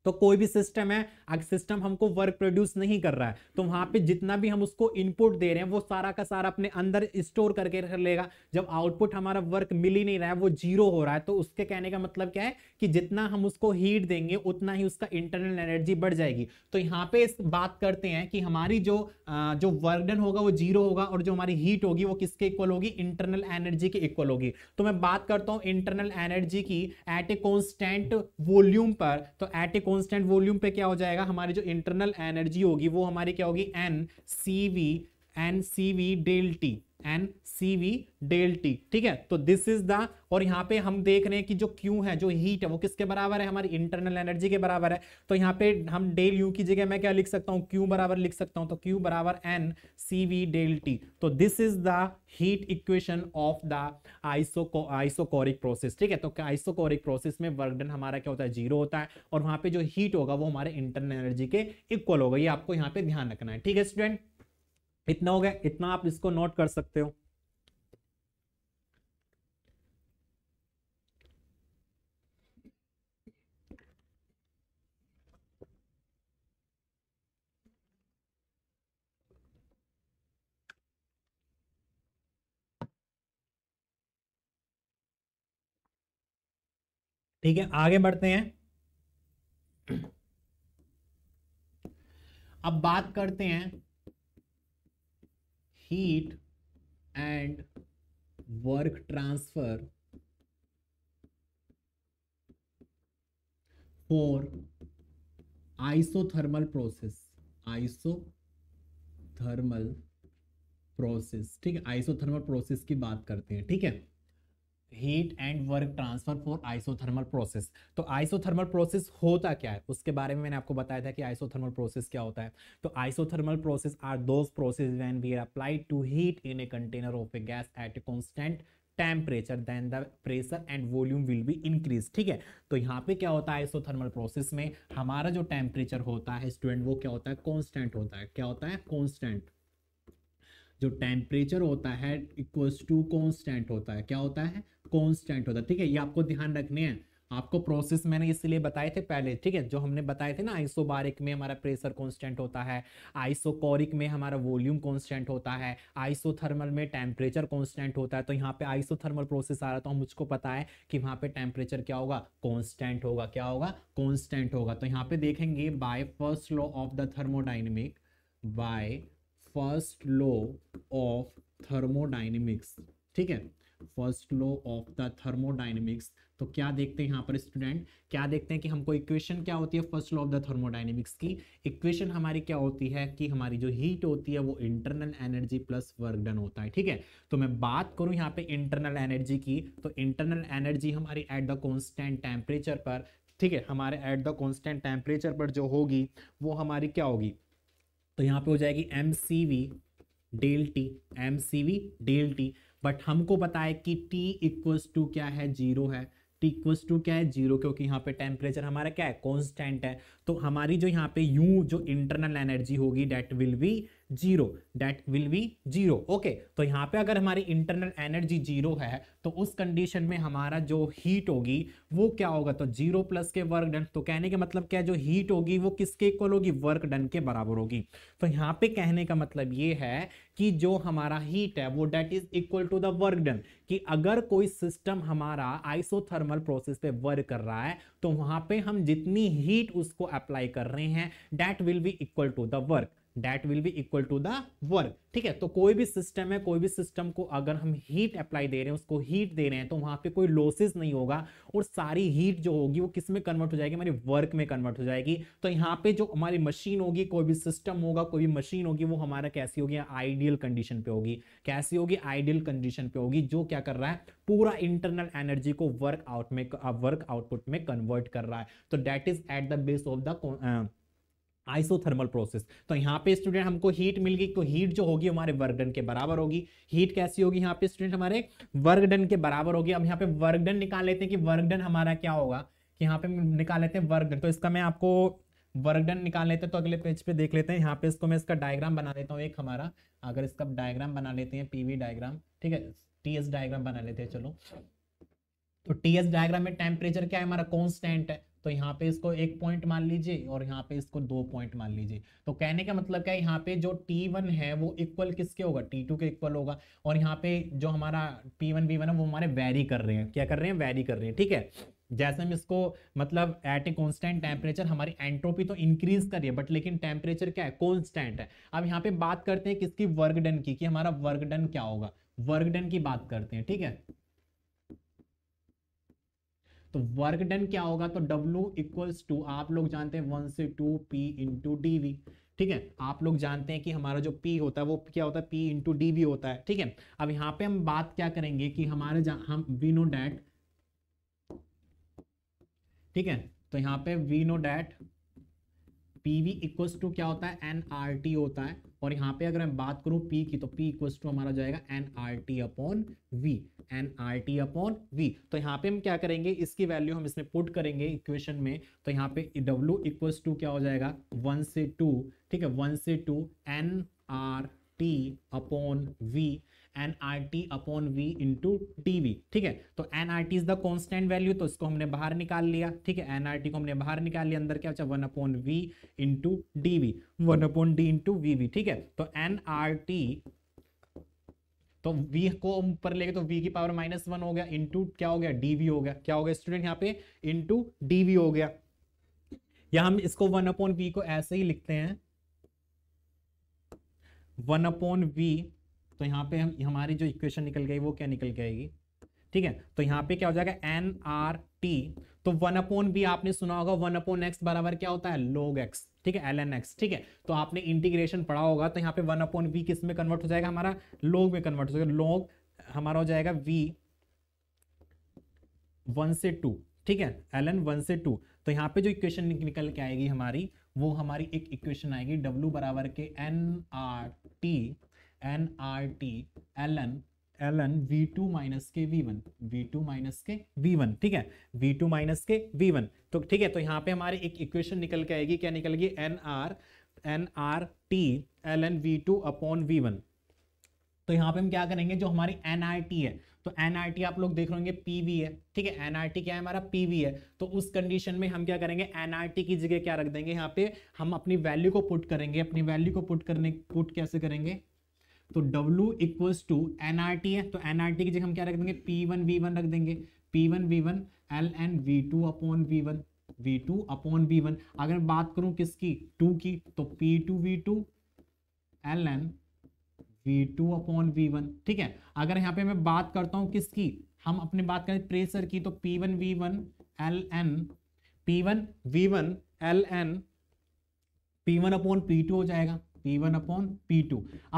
Speaker 1: तो कोई भी सिस्टम है अगर सिस्टम हमको वर्क प्रोड्यूस नहीं कर रहा है तो वहां पे जितना भी हम उसको इनपुट दे रहे हैं वो सारा का सारा अपने अंदर स्टोर करके रख लेगा जब आउटपुट हमारा वर्क मिल ही नहीं रहा है वो जीरो हो रहा है तो उसके कहने का मतलब क्या है कि जितना हम उसको हीट देंगे उतना ही उसका इंटरनल एनर्जी बढ़ जाएगी तो यहाँ पे इस बात करते हैं कि हमारी जो जो वर्कडन होगा वो जीरो होगा और जो हमारी हीट होगी वो किसके इक्वल होगी इंटरनल एनर्जी के इक्वल होगी तो मैं बात करता हूँ इंटरनल एनर्जी की एट ए कॉन्स्टेंट वॉल्यूम पर तो एट ए कॉन्स्टेंट वॉल्यूम पे क्या हो जाएगा हमारी जो इंटरनल एनर्जी होगी वो हमारी क्या होगी N C V N C V del T N C V del T ठीक है तो दिस इज द और यहाँ पे हम देख रहे हैं कि जो क्यू है जो हीट है वो किसके बराबर है हमारी इंटरनल एनर्जी के बराबर है तो यहाँ पे हम डेल यू की जगह मैं क्या लिख सकता हूं क्यू बराबर लिख सकता हूं तो क्यू बराबर N C V del T तो this is the heat equation of the iso isochoric process ठीक है तो आइसोकोरिक प्रोसेस में वर्कडन हमारा क्या होता है जीरो होता है और वहां पर जो हीट होगा वो हमारे इंटरनल एनर्जी के इक्वल होगा ये आपको यहाँ पे ध्यान रखना है ठीक है स्टूडेंट इतना हो गया इतना आप इसको नोट कर सकते हो ठीक है आगे बढ़ते हैं अब बात करते हैं heat and work transfer for isothermal process isothermal process ठीक है आइसोथर्मल प्रोसेस की बात करते हैं ठीक है heat and work transfer for isothermal process तो आइसोथर्मल प्रोसेस होता क्या है उसके बारे में मैंने आपको बताया था कि आइसोथर्मल प्रोसेस क्या होता है तो isothermal process are those process when we are applied to heat in a container of a gas at a constant temperature then the pressure and volume will be increase ठीक है तो यहाँ पे क्या होता है आइसोथर्मल प्रोसेस में हमारा जो टेम्परेचर होता है स्टूडेंट वो क्या होता है कॉन्स्टेंट होता है क्या होता है कॉन्स्टेंट जो टेम्परेचर होता है इक्वल्स टू कॉन्स्टेंट होता है क्या होता है कॉन्स्टेंट होता है ठीक है ये आपको ध्यान रखने हैं आपको प्रोसेस मैंने इसलिए बताए थे पहले ठीक है जो हमने बताए थे ना आइसोबारिक में हमारा प्रेशर कांस्टेंट होता है आइसोकोरिक में हमारा वॉल्यूम कांस्टेंट होता है आइसोथर्मल में टेम्परेचर कांस्टेंट होता है तो यहाँ पे आइसोथर्मल प्रोसेस आ रहा था तो हम मुझको पता है कि वहाँ पे टेम्परेचर क्या होगा कॉन्स्टेंट होगा क्या होगा कॉन्स्टेंट होगा तो यहाँ पे देखेंगे by first law of the thermodynamic by first law of thermodynamics ठीक है first law of the thermodynamics तो क्या देखते हैं यहाँ पर स्टूडेंट क्या देखते हैं कि हमको इक्वेशन क्या होती है first law of the thermodynamics की इक्वेशन हमारी क्या होती है कि हमारी जो हीट होती है वो internal energy plus work done होता है ठीक है तो मैं बात करूँ यहाँ पे इंटरनल एनर्जी की तो इंटरनल एनर्जी हमारी एट द कॉन्स्टेंट टेम्परेचर पर ठीक है हमारे एट द कॉन्स्टेंट टेम्परेचर पर जो होगी वो हमारी क्या होगी तो यहाँ पे हो जाएगी M C V del T M C V del T but हमको बताए कि टी इक्वल्स टू क्या है जीरो है टी टू क्या है जीरो क्योंकि यहाँ पे टेम्परेचर हमारा क्या है कॉन्स्टेंट है तो हमारी जो यहाँ पे यू जो इंटरनल एनर्जी होगी that will be zero that will be zero okay तो यहाँ पे अगर हमारी इंटरनल एनर्जी जीरो है तो उस कंडीशन में हमारा जो हीट होगी वो क्या होगा तो जीरो प्लस के वर्क डन तो कहने का मतलब क्या है जो हीट होगी वो किसके इक्वल होगी वर्क डन के बराबर होगी तो यहाँ पे कहने का मतलब ये है कि जो हमारा हीट है वो that is equal to the work done कि अगर कोई सिस्टम हमारा आइसोथर्मल प्रोसेस पे वर्क कर रहा है तो वहां पे हम जितनी हीट उसको अप्लाई कर रहे हैं that will be equal to the work that will be equal to the work ठीक है तो कोई भी सिस्टम है कोई भी सिस्टम को अगर हम हीट अप्लाई दे रहे हैं उसको हीट दे रहे हैं तो वहां पे कोई लॉसेस नहीं होगा और सारी हीट जो होगी वो किस में कन्वर्ट हो जाएगी हमारी वर्क में कन्वर्ट हो जाएगी तो यहाँ पे जो हमारी मशीन होगी कोई भी सिस्टम होगा कोई भी मशीन होगी वो हमारा कैसी होगी आइडियल कंडीशन पे होगी कैसी होगी आइडियल कंडीशन पे होगी जो क्या कर रहा है पूरा इंटरनल एनर्जी को वर्क आउट में वर्क आउटपुट में कन्वर्ट कर रहा है तो that is at the base of the isothermal process तो यहाँ पे स्टूडेंट हमको हीट मिल गई तो हीट जो होगी हमारे वर्ग डन के बराबर होगी हीट कैसी होगी यहाँ पे स्टूडेंट हमारे वर्क डन के बराबर होगी अब यहाँ पे वर्ग डन निकाल लेते हैं कि वर्क डन हमारा क्या होगा कि यहाँ पे निकाल लेते हैं वर्ग डन तो इसका मैं आपको वर्ग डन निकाल लेते हैं तो अगले पेज पे देख लेते हैं यहाँ पे इसको मैं इसका डायग्राम बना लेता हूँ एक हमारा अगर इसका डायग्राम बना लेते हैं पीवी डायग्राम ठीक है टी डायग्राम बना लेते हैं चलो तो टी डायग्राम में टेम्परेचर क्या है हमारा कॉन्स्टेंट है तो यहाँ पे इसको एक पॉइंट मान लीजिए और यहाँ पे इसको दो पॉइंट मान लीजिए तो कहने का मतलब क्या है यहाँ पे जो T1 है वो इक्वल किसके होगा T2 के इक्वल होगा और यहाँ पे जो हमारा P1 V1 है वो हमारे वेरी कर रहे हैं क्या कर रहे हैं वेरी कर रहे हैं ठीक है जैसे हम इसको मतलब एट ए कॉन्स्टेंट टेम्परेचर हमारी एंट्रोपी तो इंक्रीज कर रही है बट लेकिन टेम्परेचर क्या है कॉन्स्टेंट है अब यहाँ पे बात करते हैं किसकी वर्क डन की कि हमारा वर्क डन क्या होगा वर्क डन की बात करते हैं ठीक है तो वर्क डन क्या होगा तो W इक्वल्स टू आप लोग जानते हैं वन से टू पी इंटू डी ठीक है आप लोग जानते हैं कि हमारा जो P होता है वो क्या होता है P इंटू डी होता है ठीक है अब यहाँ पे हम बात क्या करेंगे कि हमारे हम वी नो डैट ठीक है तो यहाँ पे we know that P V equals to क्या होता है एन आर टी होता है और यहाँ पे अगर मैं बात करूँ पी की तो पी इक्वल्स टू हमारा जाएगा N R T upon V N R T upon V तो यहाँ पे हम क्या करेंगे इसकी वैल्यू हम इसमें पुट करेंगे इक्वेशन में तो यहाँ पे डब्ल्यू इक्वल्स टू क्या हो जाएगा वन से टू ठीक है वन से two N R T upon V N R T upon V into T V ठीक है तो N R T is the constant value तो इसको हमने बाहर निकाल लिया ठीक है एन आर टी को हमने बाहर निकाल लिया अंदर क्या one upon V into D V one upon D into V V ठीक है तो एन आर टी तो v को ऊपर लेके तो v की पावर माइनस वन हो गया इंटू क्या हो गया dv हो गया क्या हो गया स्टूडेंट यहाँ पे इंटू dv हो गया या हम इसको वन अपॉन वी को ऐसे ही लिखते हैं वन अपॉन वी तो यहाँ पे हम हमारी जो इक्वेशन निकल गई वो क्या निकल के आएगी ठीक है तो यहाँ पे क्या हो जाएगा एन आर टी तो वन अपोन भी आपने सुना होगा वन अपोन एक्स बराबर क्या होता है लोग एक्स ठीक है एल एन एक्स ठीक है तो आपने इंटीग्रेशन पढ़ा होगा तो यहाँ पे वन अपोन वी किस में कन्वर्ट हो जाएगा हमारा लोग में कन्वर्ट हो जाएगा लोग हमारा हो जाएगा वी वन से टू ठीक है एल एन वन से टू तो यहाँ पे जो इक्वेशन निकल के आएगी हमारी वो हमारी एक इक्वेशन आएगी डब्ल्यू बराबर के N R T N R T L N L N V two minus के V one V two minus के वी वन ठीक है वी टू माइनस के वी वन तो ठीक है तो यहाँ पे हमारे एक इक्वेशन निकल के आएगी क्या निकल गई N R N R T L N V two upon V one तो यहाँ पे हम क्या करेंगे जो हमारी एन आर टी है तो एन आर टी आप लोग देख रहे पी वी है ठीक है एन आर टी क्या है हमारा पी वी है तो उस कंडीशन में हम क्या करेंगे एन आर टी की जगह क्या रख देंगे यहाँ पे हम अपनी वैल्यू को पुट करेंगे अपनी वैल्यू को पुट करने पुट कैसे करेंगे तो W equals to N R T है तो एन आर टी की जगह हम क्या रख देंगे पी वन वी वन रख देंगे P one V one L N V two upon V one V two upon V one अगर मैं बात करूं किसकी टू की तो P two V two L N V two upon V one ठीक है अगर यहाँ पे मैं बात करता हूँ किसकी हम अपने बात करें प्रेशर की तो P one V one L N P one V one L N P one upon P two हो जाएगा P1 वन अपॉन पी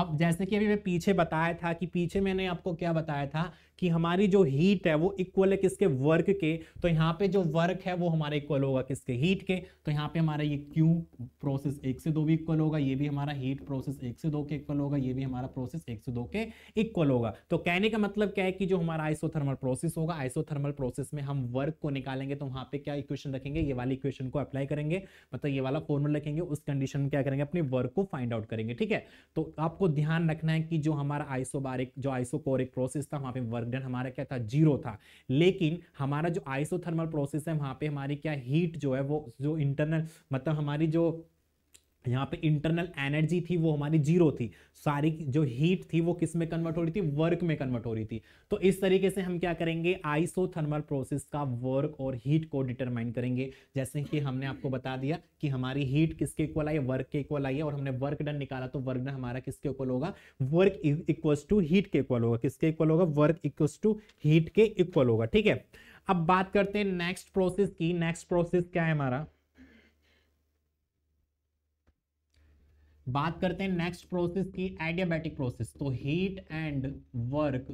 Speaker 1: अब जैसे कि अभी मैं पीछे बताया था कि पीछे मैंने आपको क्या बताया था कि हमारी जो हीट है वो इक्वल है किसके वर्क के तो यहाँ पे जो वर्क है वो हमारा इक्वल होगा किसके हीट के तो यहाँ पे हमारा ये क्यू प्रोसेस एक से दो भी इक्वल होगा ये भी हमारा हीट प्रोसेस एक से दो के इक्वल होगा ये भी हमारा प्रोसेस एक से दो के इक्वल होगा तो कहने का मतलब क्या है कि जो हमारा आइसोथर्मल प्रोसेस होगा आइसोथर्मल प्रोसेस में हम वर्क को निकालेंगे तो वहाँ पे क्या इक्वेशन रखेंगे ये वाली इक्वेशन को अप्लाई करेंगे मतलब ये वाला फॉर्मूला रखेंगे उस कंडीशन में क्या करेंगे अपने वर्क को फाइंड आउट करेंगे ठीक है तो आपको ध्यान रखना है कि जो हमारा आइसोबारिक जो आइसोकोरिक प्रोसेस था वहाँ पे वर्क वर्क डन हमारा क्या था जीरो था लेकिन हमारा जो आइसोथर्मल प्रोसेस है वहाँ पे हमारी क्या हीट जो है वो जो इंटरनल मतलब हमारी जो यहाँ पे इंटरनल एनर्जी थी वो हमारी जीरो थी सारी जो हीट थी वो किस में कन्वर्ट हो रही थी वर्क में कन्वर्ट हो रही थी तो इस तरीके से हम क्या करेंगे आइसोथर्मल प्रोसेस का वर्क और हीट को डिटरमाइन करेंगे जैसे कि हमने आपको बता दिया कि हमारी हीट किसके इक्वल आई है वर्क के इक्वल आई है और हमने वर्क डन निकाला तो वर्क डन हमारा किसके इक्वल होगा वर्क इक्वल्स टू हीट के इक्वल होगा किसके इक्वल होगा वर्क इक्वल्स टू हीट के इक्वल होगा ठीक है अब बात करते हैं नेक्स्ट प्रोसेस की नेक्स्ट प्रोसेस क्या है हमारा बात करते हैं नेक्स्ट प्रोसेस की एडियाबैटिक प्रोसेस तो heat and work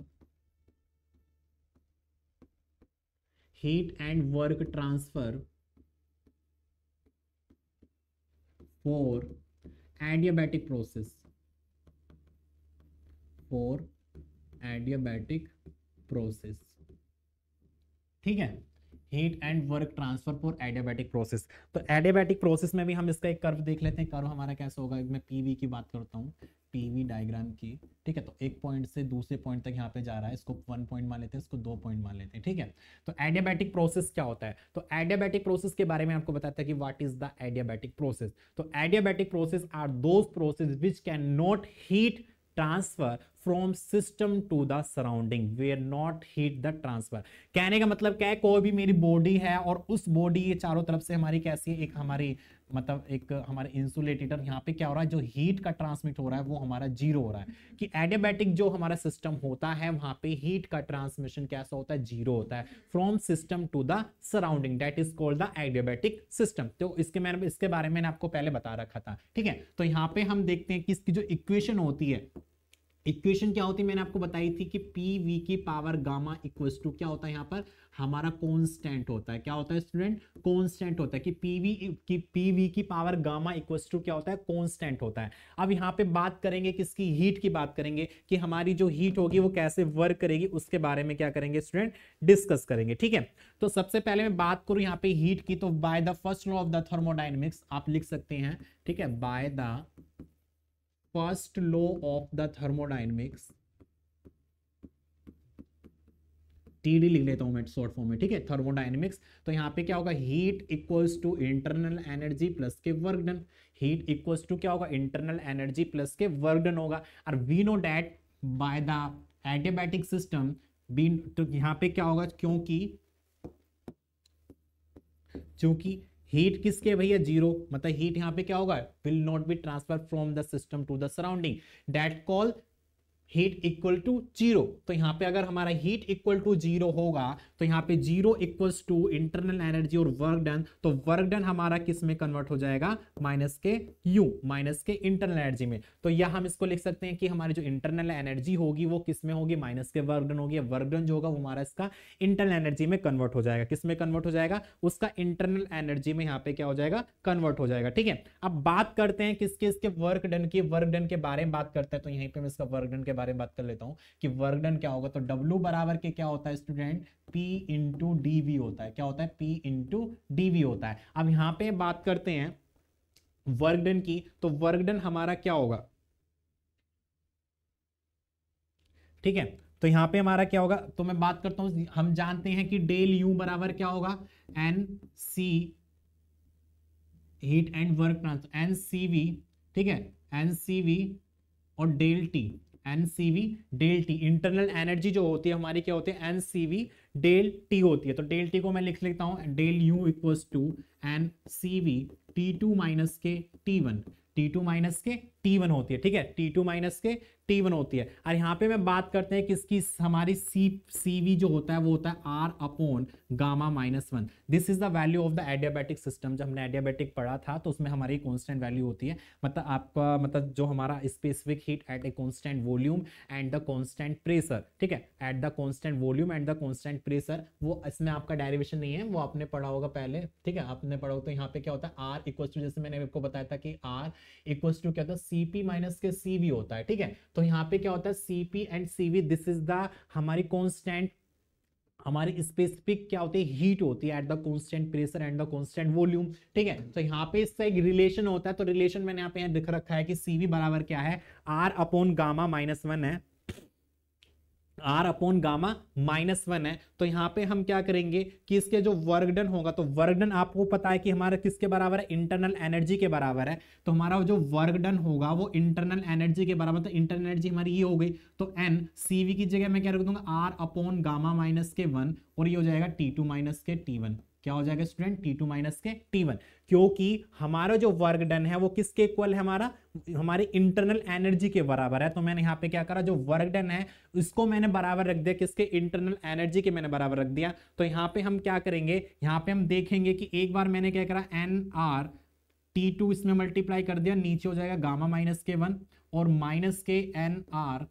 Speaker 1: heat and work transfer for adiabatic process for adiabatic process ठीक है heat and work transfer for adiabatic process तो एडियाबैटिक प्रोसेस में भी हम इसका एक कर्व देख लेते हैं कर्व हमारा कैसा होगा मैं पीवी की बात करता हूँ पीवी डायग्राम की ठीक है तो एक पॉइंट से दूसरे पॉइंट तक यहाँ पे जा रहा है इसको वन पॉइंट मान लेते हैं इसको दो पॉइंट मान लेते हैं ठीक है तो एडियाबैटिक प्रोसेस क्या होता है तो एडियाबैटिक प्रोसेस के बारे में आपको बताता है कि what is the adiabatic process तो adiabatic process are those process which can not heat transfer from system to the surrounding we are not heat the transfer कहने का मतलब क्या है कोई भी मेरी बॉडी है और उस बॉडी ये चारों तरफ से हमारी कैसी है एक हमारी मतलब एक हमारे इंसुलेटेटर यहाँ पे क्या हो रहा है जो हीट का ट्रांसमिट हो रहा है वो हमारा जीरो हो रहा है कि एडियाबैटिक जो हमारा सिस्टम होता है वहाँ पे हीट का ट्रांसमिशन कैसा होता है जीरो होता है from system to the surrounding that is called the adiabatic system तो इसके मैंने इसके बारे में मैंने आपको पहले बता रखा था ठीक है तो यहाँ पे हम देखते हैं कि इसकी जो इक्वेशन होती है इक्वेशन क्या होती है मैंने आपको बताई थी कि पी वी की पावर गामा इक्वल टू क्या होता है यहाँ पर हमारा कॉन्स्टेंट होता है क्या होता है स्टूडेंट कॉन्स्टेंट होता है कि पी वी की पी वी की पावर गामा इक्वल टू क्या होता है कॉन्स्टेंट होता है अब यहाँ पे बात करेंगे किसकी हीट की बात करेंगे कि हमारी जो हीट होगी वो कैसे वर्क करेगी उसके बारे में क्या करेंगे स्टूडेंट डिस्कस करेंगे ठीक है तो सबसे पहले मैं बात करूँ यहाँ पे हीट की तो by the first law of the thermodynamics आप लिख सकते हैं ठीक है by the first law of the thermodynamics TD लिख लेता हूं मैं शॉर्ट फॉर्म में ठीक है थर्मोडाइनमिक्स तो यहां पे क्या होगा heat equals to internal energy plus के work done heat equals to क्या होगा इंटरनल एनर्जी प्लस के वर्क डन होगा और we know that by the adiabatic system been तो यहां पे क्या होगा क्योंकि क्योंकि हीट किसके भैया जीरो मतलब हीट यहाँ पे क्या होगा will not be transfer from the system to the surrounding that call heat equal to zero तो यहाँ पे अगर हमारा हीट इक्वल टू जीरो होगा तो यहाँ पे zero equal to internal energy और वर्क डन तो वर्क डन हमारा किस में कन्वर्ट हो जाएगा माइनस के यू माइनस के इंटरनल एनर्जी में तो यह हम इसको लिख सकते हैं कि हमारी जो इंटरनल एनर्जी होगी वो किस में होगी माइनस के वर्क डन होगी वर्क डन जो होगा वो हमारा इसका इंटरनल एनर्जी में कन्वर्ट हो जाएगा किस में कन्वर्ट हो जाएगा उसका इंटरनल एनर्जी में यहाँ पे क्या हो जाएगा कन्वर्ट हो जाएगा ठीक है अब बात करते हैं किसके इसके वर्क डन की वर्क डन के बारे में बात करते हैं तो यहीं पर हम इसका वर्क डन के बारे में बात कर लेता हूँ कि वर्क डन क्या होगा तो W बराबर के क्या होता है स्टूडेंट P इंटू डी होता है क्या होता है P इंटू डी होता है अब यहाँ पे बात करते हैं वर्क डन की तो वर्क डन हमारा क्या होगा ठीक है तो यहाँ पे हमारा क्या होगा तो मैं बात करता हूं हम जानते हैं कि डेल यू बराबर क्या होगा N C heat and work transfer N C V ठीक है एन सी वी और del T N C V del T internal energy जो होती है हमारी क्या होती है N C V del T होती है तो डेल टी को मैं लिख लेता हूँ del U equals to N C V T two minus के T one T two minus के टी वन होती है ठीक है टी टू माइनस के टी वन होती है और यहाँ पे मैं बात करते हैं किसकी हमारी सी सी वी जो होता है वो होता है R upon gamma minus one this is the value of the adiabatic system जब हमने एडियाबैटिक पढ़ा था तो उसमें हमारी कॉन्स्टेंट वैल्यू होती है मतलब आपका मतलब जो हमारा specific heat at a constant volume and the constant pressure ठीक है at the constant volume and the constant pressure वो इसमें आपका डायरिवेशन नहीं है वो आपने पढ़ा होगा पहले ठीक है आपने पढ़ा होगा तो यहाँ पे क्या होता है आर इक्वल टू जैसे मैंने आपको बताया था कि आर इक्वल टू क्या होता है सीपी माइनस के सीवी होता है ठीक है तो यहाँ पे क्या होता है CP and CV this is the हमारी कॉन्स्टेंट हमारी स्पेसिफिक क्या होती है हीट होती है at the constant pressure and the constant volume ठीक है तो यहाँ पे इसका एक रिलेशन होता है तो रिलेशन मैंने यहाँ पे यहाँ दिख रखा है कि सीवी बराबर क्या है R upon gamma minus one है R upon gamma minus one है तो यहाँ पे हम क्या करेंगे कि इसके जो वर्कडन होगा तो वर्कडन आपको पता है कि हमारा किसके बराबर है इंटरनल एनर्जी के बराबर है तो हमारा जो वर्कडन होगा वो इंटरनल एनर्जी के बराबर तो इंटरनल एनर्जी हमारी ये हो गई तो एन सी की जगह मैं क्या रख दूंगा आर अपॉन गामा माइनस के वन और ये हो जाएगा टी टू माइनस के टी वन क्या हो जाएगा स्टूडेंट टी टू माइनस के टी वन क्योंकि हमारा जो वर्क डन है वो किसके इक्वल है हमारा हमारे इंटरनल एनर्जी के बराबर है तो मैंने यहाँ पे क्या करा जो वर्क डन है उसको मैंने बराबर रख दिया किसके इंटरनल एनर्जी के मैंने बराबर रख दिया तो यहाँ पे हम क्या करेंगे यहाँ पे हम देखेंगे कि एक बार मैंने क्या करा एन आर टी टू इसमें मल्टीप्लाई कर दिया नीचे हो जाएगा गामा माइनस के वन और माइनस के N R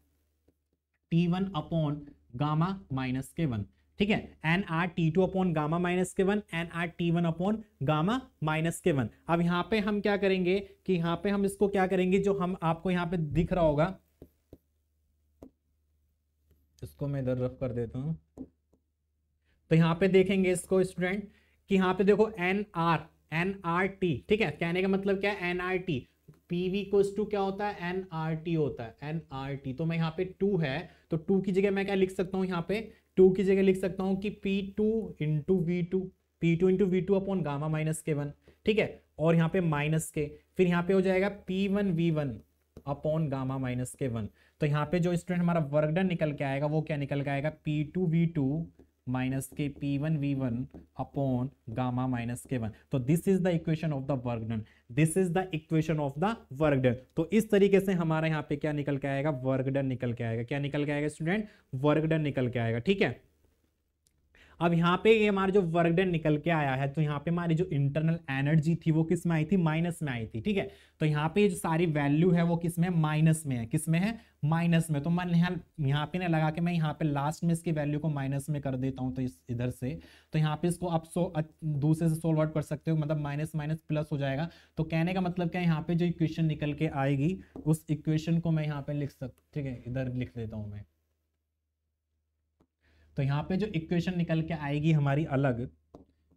Speaker 1: T one upon gamma minus के वन ठीक है N R T two upon gamma minus के one N R T one upon gamma minus के वन अब यहाँ पे हम क्या करेंगे कि यहाँ पे हम इसको क्या करेंगे जो हम आपको यहाँ पे दिख रहा होगा इसको मैं इधर रफ कर देता हूं तो यहाँ पे देखेंगे इसको स्टूडेंट कि यहाँ पे देखो N R N R T ठीक है कहने का मतलब क्या है N R T P V cos to क्या होता है एन आर टी होता है एन आर टी तो मैं यहाँ पे टू है तो टू की जगह मैं क्या लिख सकता हूँ यहाँ पे टू की जगह लिख सकता हूँ कि P two into V two P two into V two upon gamma minus के वन ठीक है और यहाँ पे माइनस के फिर यहाँ पे हो जाएगा P one V one upon gamma minus के वन तो यहाँ पे जो स्टूडेंट हमारा वर्कडन निकल के आएगा वो क्या निकल के आएगा P two V two minus के P one V one upon gamma minus के वन तो this is the equation of the work done this is the equation of the work done तो इस तरीके से हमारे यहाँ पे क्या निकल के आएगा वर्क डन निकल के आएगा क्या निकल के आएगा स्टूडेंट वर्क डन निकल के आएगा ठीक है अब यहाँ पे ये यह हमारा जो वर्कडन निकल के आया है तो यहाँ पे हमारी जो इंटरनल एनर्जी थी वो किस में आई थी माइनस में आई थी ठीक है तो यहाँ पे जो सारी वैल्यू है वो किस में माइनस में है किस में है माइनस में तो मैं यहाँ यहाँ पे ना लगा कि मैं यहाँ पे लास्ट में इसकी वैल्यू को माइनस में कर देता हूँ तो इस इधर से तो यहाँ पे इसको आप सो दूसरे से सोल्व आउट कर सकते हो मतलब माइनस माइनस प्लस हो जाएगा तो कहने का मतलब क्या है यहाँ पे जो इक्वेशन निकल के आएगी उस इक्वेशन को मैं यहाँ पे लिख सकता ठीक है इधर लिख देता हूँ मैं तो यहाँ पे जो इक्वेशन निकल के आएगी हमारी अलग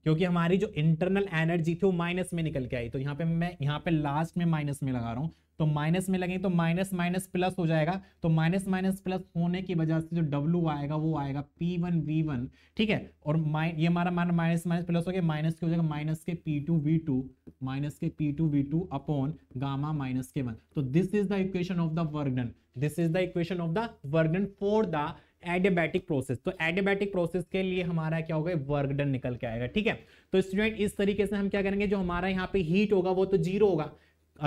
Speaker 1: क्योंकि हमारी जो इंटरनल एनर्जी थी वो माइनस में निकल के आई तो यहाँ पे मैं यहाँ पे लास्ट में माइनस में लगा रहा हूँ तो माइनस में लगे तो माइनस माइनस प्लस हो जाएगा तो माइनस माइनस प्लस होने की वजह से जो W आएगा वो आएगा P1 V1 ठीक है और ये हमारा मान माइनस माइनस प्लस हो गया माइनस के हो जाएगा माइनस के P2 V2 माइनस के P2 V2 upon gamma minus के वन तो this is the equation of the work done this is the equation of the work done for the adiabatic process तो एडेबैटिक प्रोसेस के लिए हमारा क्या होगा वर्क डन निकल के आएगा ठीक है तो स्टूडेंट इस तरीके से हम क्या करेंगे जो हमारा यहाँ पे हीट होगा वो तो जीरो होगा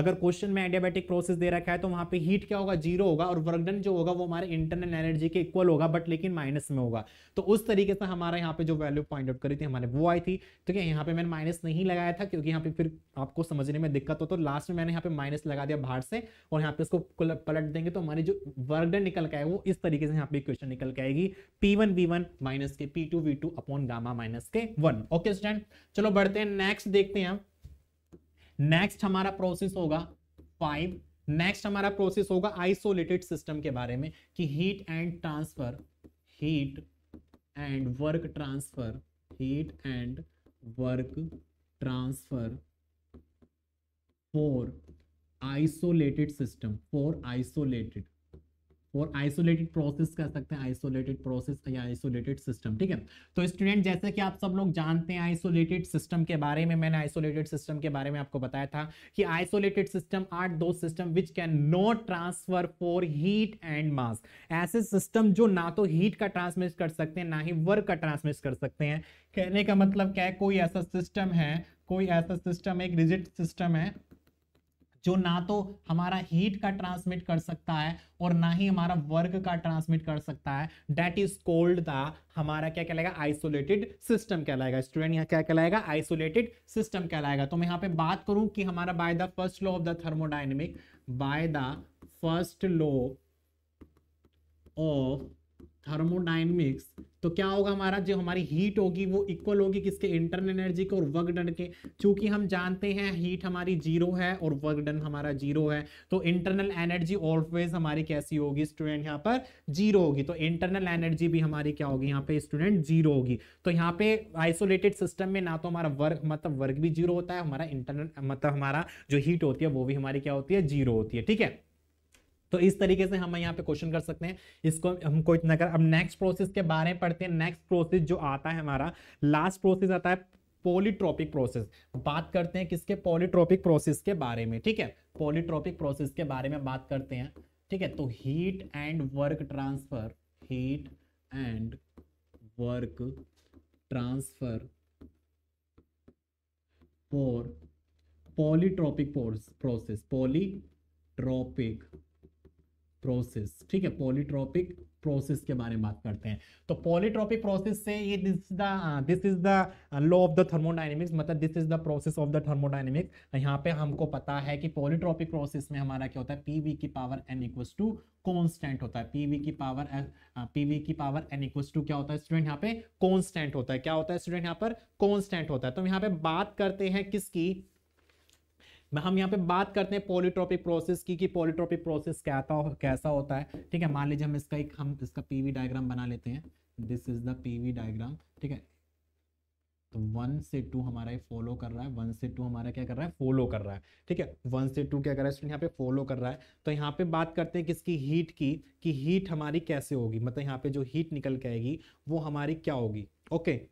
Speaker 1: अगर क्वेश्चन में एडियाबेटिक प्रोसेस दे रखा है तो वहां पे हीट क्या होगा जीरो होगा और वर्कडन जो होगा वो हमारे इंटरनल एनर्जी के इक्वल होगा बट लेकिन माइनस में होगा तो उस तरीके से हमारा यहाँ पे जो वैल्यू पॉइंट आउट करी थी हमारे वो आई थी तो क्या यहाँ पे मैंने माइनस नहीं लगाया था क्योंकि यहाँ पे फिर आपको समझने में दिक्कत हो तो लास्ट में मैंने यहाँ पे माइनस लगा दिया बाहर से और यहाँ पे इसको पलट देंगे तो हमारी जो वर्कडन निकल के आए वो इस तरीके से यहाँ पे क्वेश्चन निकल के आएगी P one V one minus के P two V two upon gamma minus के वन ओके स्टैंड चलो बढ़ते हैं नेक्स्ट देखते हैं हम नेक्स्ट हमारा प्रोसेस होगा फाइव नेक्स्ट हमारा प्रोसेस होगा आइसोलेटेड सिस्टम के बारे में कि heat and transfer heat and work transfer heat and work transfer for isolated system for isolated और आइसोलेटेड प्रोसेस कर सकते हैं आइसोलेटेड प्रोसेस या आइसोलेटेड सिस्टम ठीक है तो स्टूडेंट जैसे कि आप सब लोग जानते हैं आइसोलेटेड सिस्टम के बारे में मैंने आइसोलेटेड सिस्टम के बारे में आपको बताया था कि isolated system are those system which can not transfer for heat and mass ऐसे सिस्टम जो ना तो हीट का ट्रांसमिट कर सकते हैं ना ही वर्क का ट्रांसमिट कर सकते हैं कहने का मतलब क्या है कोई ऐसा सिस्टम है कोई ऐसा सिस्टम एक रिजिट सिस्टम है जो ना तो हमारा हीट का ट्रांसमिट कर सकता है और ना ही हमारा वर्क का ट्रांसमिट कर सकता है डेट इज कोल्ड द हमारा क्या कहलाएगा आइसोलेटेड सिस्टम कहलाएगा स्टूडेंट यहाँ क्या कहलाएगा आइसोलेटेड सिस्टम कहलाएगा तो मैं यहाँ पे बात करूं कि हमारा by the first law of the thermodynamic by the first law of thermodynamics तो क्या होगा हमारा जो हमारी हीट होगी वो इक्वल होगी किसके इंटरनल एनर्जी के और वर्क डन के चूंकि हम जानते हैं हीट हमारी जीरो है और वर्क डन हमारा जीरो है तो इंटरनल एनर्जी ऑलवेज हमारी कैसी होगी स्टूडेंट यहाँ पर जीरो होगी तो इंटरनल एनर्जी भी हमारी क्या होगी यहाँ पे स्टूडेंट जीरो होगी तो यहाँ पे आइसोलेटेड सिस्टम में ना तो हमारा वर्क मतलब वर्क भी जीरो होता है हमारा इंटरनल मतलब हमारा जो हीट होती है वो भी हमारी क्या होती है जीरो होती है ठीक है तो इस तरीके से हम यहाँ पे क्वेश्चन कर सकते हैं इसको हमको इतना कर अब नेक्स्ट प्रोसेस के बारे में पढ़ते हैं नेक्स्ट प्रोसेस जो आता है हमारा लास्ट प्रोसेस आता है पॉलीट्रॉपिक प्रोसेस बात करते हैं किसके पॉलीट्रॉपिक प्रोसेस के बारे में ठीक है पॉलीट्रॉपिक प्रोसेस के बारे में बात करते हैं ठीक है तो heat and work transfer heat and work transfer for polytropic process polytropic process ठीक है पॉलीट्रॉपिक प्रोसेस के बारे में बात करते हैं तो पॉलीट्रॉपिक प्रोसेस से ये this the this is the law of the thermodynamics मतलब this is the process of the thermodynamics यहाँ पे हमको पता है कि पॉलीट्रॉपिक प्रोसेस में हमारा क्या होता है पीवी की power n equals to constant होता है पीवी की पावर पीवी uh, uh, की पावर एन इक्वस टू क्या होता है स्टूडेंट यहाँ पे कॉन्स्टेंट होता है क्या होता है स्टूडेंट यहाँ पर कॉन्स्टेंट होता है तो यहाँ पे बात करते हैं किसकी हम यहाँ पे बात करते हैं पॉलीट्रॉपिक प्रोसेस की कि पॉलीट्रॉपिक प्रोसेस कहता हो, कैसा होता है ठीक है मान लीजिए हम इसका एक हम इसका पीवी डायग्राम बना लेते हैं this is the PV diagram ठीक है तो वन से टू हमारा फॉलो कर रहा है वन से टू हमारा क्या कर रहा है फॉलो कर रहा है ठीक है वन से टू क्या कर रहा है स्टूडेंट यहाँ पे फॉलो कर रहा है तो यहाँ पे बात करते हैं किसकी हीट की कि हीट हमारी कैसे होगी मतलब यहाँ पे जो हीट निकल के आएगी वो हमारी क्या होगी ओके okay.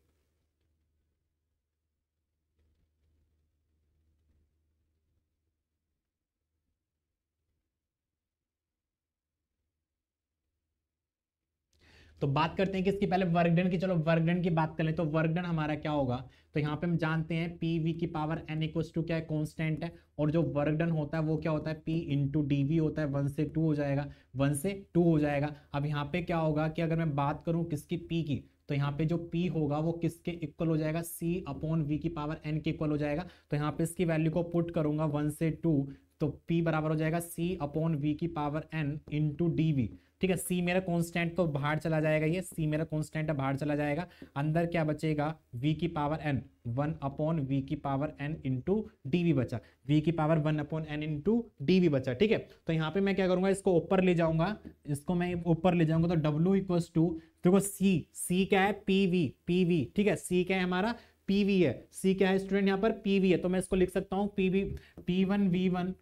Speaker 1: तो बात करते हैं कि इसकी पहले वर्गडन की चलो वर्गडन की बात कर ले तो वर्गडन हमारा क्या होगा तो यहाँ पे हम जानते हैं पी वी की पावर एन इक्वस टू क्या है कॉन्स्टेंट है और जो वर्कडन होता है वो क्या होता है पी इंटू डी वी होता है वन से टू हो जाएगा वन से टू हो जाएगा अब यहाँ पे क्या होगा कि अगर मैं बात करूँ किसकी पी की तो यहाँ पे जो पी होगा वो किसके इक्वल हो जाएगा सी अपॉन वी की पावर एन के इक्वल हो जाएगा तो यहाँ पे इसकी वैल्यू को पुट करूंगा वन से टू तो P बराबर हो जाएगा C अपॉन V की पावर n इंटू डी ठीक है C मेरा कांस्टेंट तो बाहर चला जाएगा ये C मेरा कांस्टेंट है बाहर चला जाएगा अंदर क्या बचेगा V की power n one upon V की पावर n इंटू डी बचा V की power one upon n into D बचा ठीक है तो यहाँ पे मैं क्या करूंगा इसको ऊपर ले जाऊंगा इसको मैं ऊपर ले जाऊंगा तो डब्ल्यू इक्वल्स टू देखो सी सी क्या है पी वी ठीक है सी क्या है हमारा पीवी है सी क्या है स्टूडेंट यहाँ पर पीवी है तो मैं इसको लिख सकता हूँ PV P one V one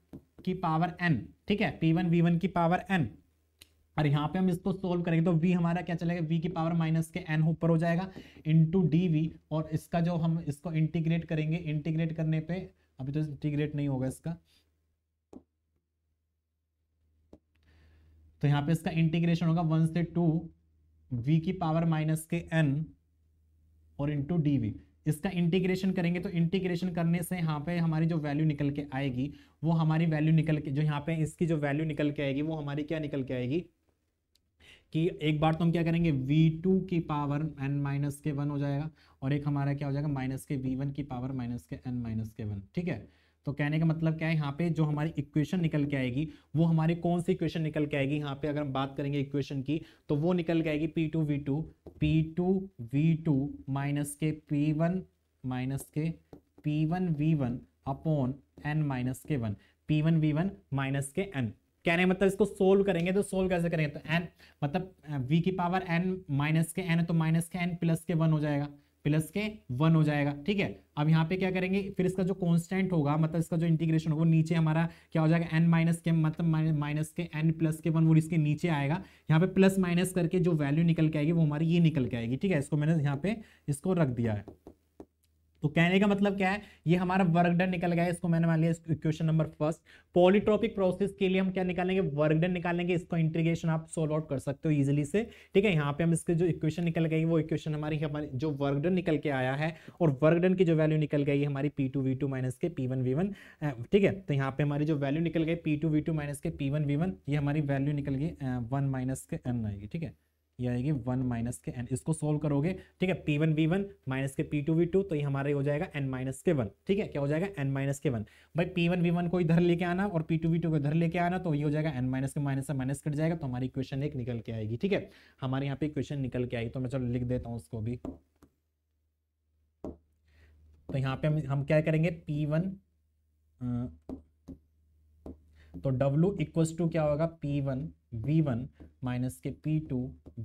Speaker 1: की पावर एन ठीक है पी वन वी वन की पावर एन और यहाँ पे हम इसको सोल्व करेंगे तो v हमारा क्या चलेगा v की पावर माइनस के n ऊपर हो जाएगा इंटू डी और इसका जो हम इसको इंटीग्रेट करेंगे इंटीग्रेट करने पे अभी तो इंटीग्रेट नहीं होगा इसका तो यहाँ पे इसका इंटीग्रेशन होगा वन से टू v की पावर माइनस के n और इंटू डी इसका इंटीग्रेशन करेंगे तो इंटीग्रेशन करने से यहाँ पे हमारी जो वैल्यू निकल के आएगी वो हमारी वैल्यू निकल के जो यहाँ पे इसकी जो वैल्यू निकल के आएगी वो हमारी क्या निकल के आएगी कि एक बार तो हम क्या करेंगे v2 की पावर n माइनस के वन हो जाएगा और एक हमारा क्या हो जाएगा माइनस के v1 की पावर माइनस के n माइनस के वन ठीक है तो कहने का मतलब क्या है यहाँ पे जो हमारी इक्वेशन निकल के आएगी वो हमारी कौन सी इक्वेशन निकल के आएगी यहाँ पे अगर हम बात करेंगे इक्वेशन की तो वो निकल के आएगी P two V two P two V two minus के पी वन माइनस के P one V one upon n minus के one P one V one minus के एन कहने मतलब इसको सोल्व करेंगे तो सोल्व कैसे करेंगे तो एन मतलब वी की पावर एन माइनस के एन तो माइनस के एन प्लस के वन हो जाएगा प्लस के वन हो जाएगा ठीक है अब यहाँ पे क्या करेंगे फिर इसका जो कांस्टेंट होगा मतलब इसका जो इंटीग्रेशन होगा वो नीचे हमारा क्या हो जाएगा एन माइनस के मतलब माइनस के एन प्लस के वन वो इसके नीचे आएगा यहाँ पे प्लस माइनस करके जो वैल्यू निकल के आएगी वो हमारी ये निकल के आएगी ठीक है इसको मैंने यहाँ पे इसको रख दिया है तो कहने का मतलब क्या है ये हमारा वर्क डन निकल गया इसको मैंने मान लिया question number first polytropic process के लिए हम क्या निकालेंगे वर्क डन निकालेंगे इसको इंटीग्रेशन आप सोल्व आउट कर सकते हो इजीली से ठीक है यहाँ पे हम इसके जो इक्वेशन निकल गई वो इक्वेशन हमारी हमारी जो वर्क डन निकल के आया है और वर्क डन की जो वैल्यू निकल गई हमारी P two V two minus के पी वन वी वन ठीक है तो यहाँ पे हमारी जो वैल्यू निकल गई P two V two minus के पी वन वी वन ये हमारी वैल्यू निकल गई वन माइनस के एन आएगी ठीक है ये आएगी वन माइनस के एन इसको सोल्व करोगे ठीक है P one V one minus के पी टू वी टू तो ये हमारा हो जाएगा एन माइनस के वन ठीक है क्या हो जाएगा एन माइनस के वन भाई पी वन वी वन को इधर लेके आना और पी टू वी टू को इधर लेके आना तो ये हो जाएगा एन माइनस के माइनस से माइनस कट जाएगा तो हमारी क्वेश्चन एक निकल के आएगी ठीक है हमारे यहाँ पे क्वेश्चन निकल के आएगी तो मैं चलो लिख देता हूँ उसको भी तो यहाँ पे हम हम क्या करेंगे पी वन तो W इक्वल्स टू क्या होगा P1 one V one minus के पी टू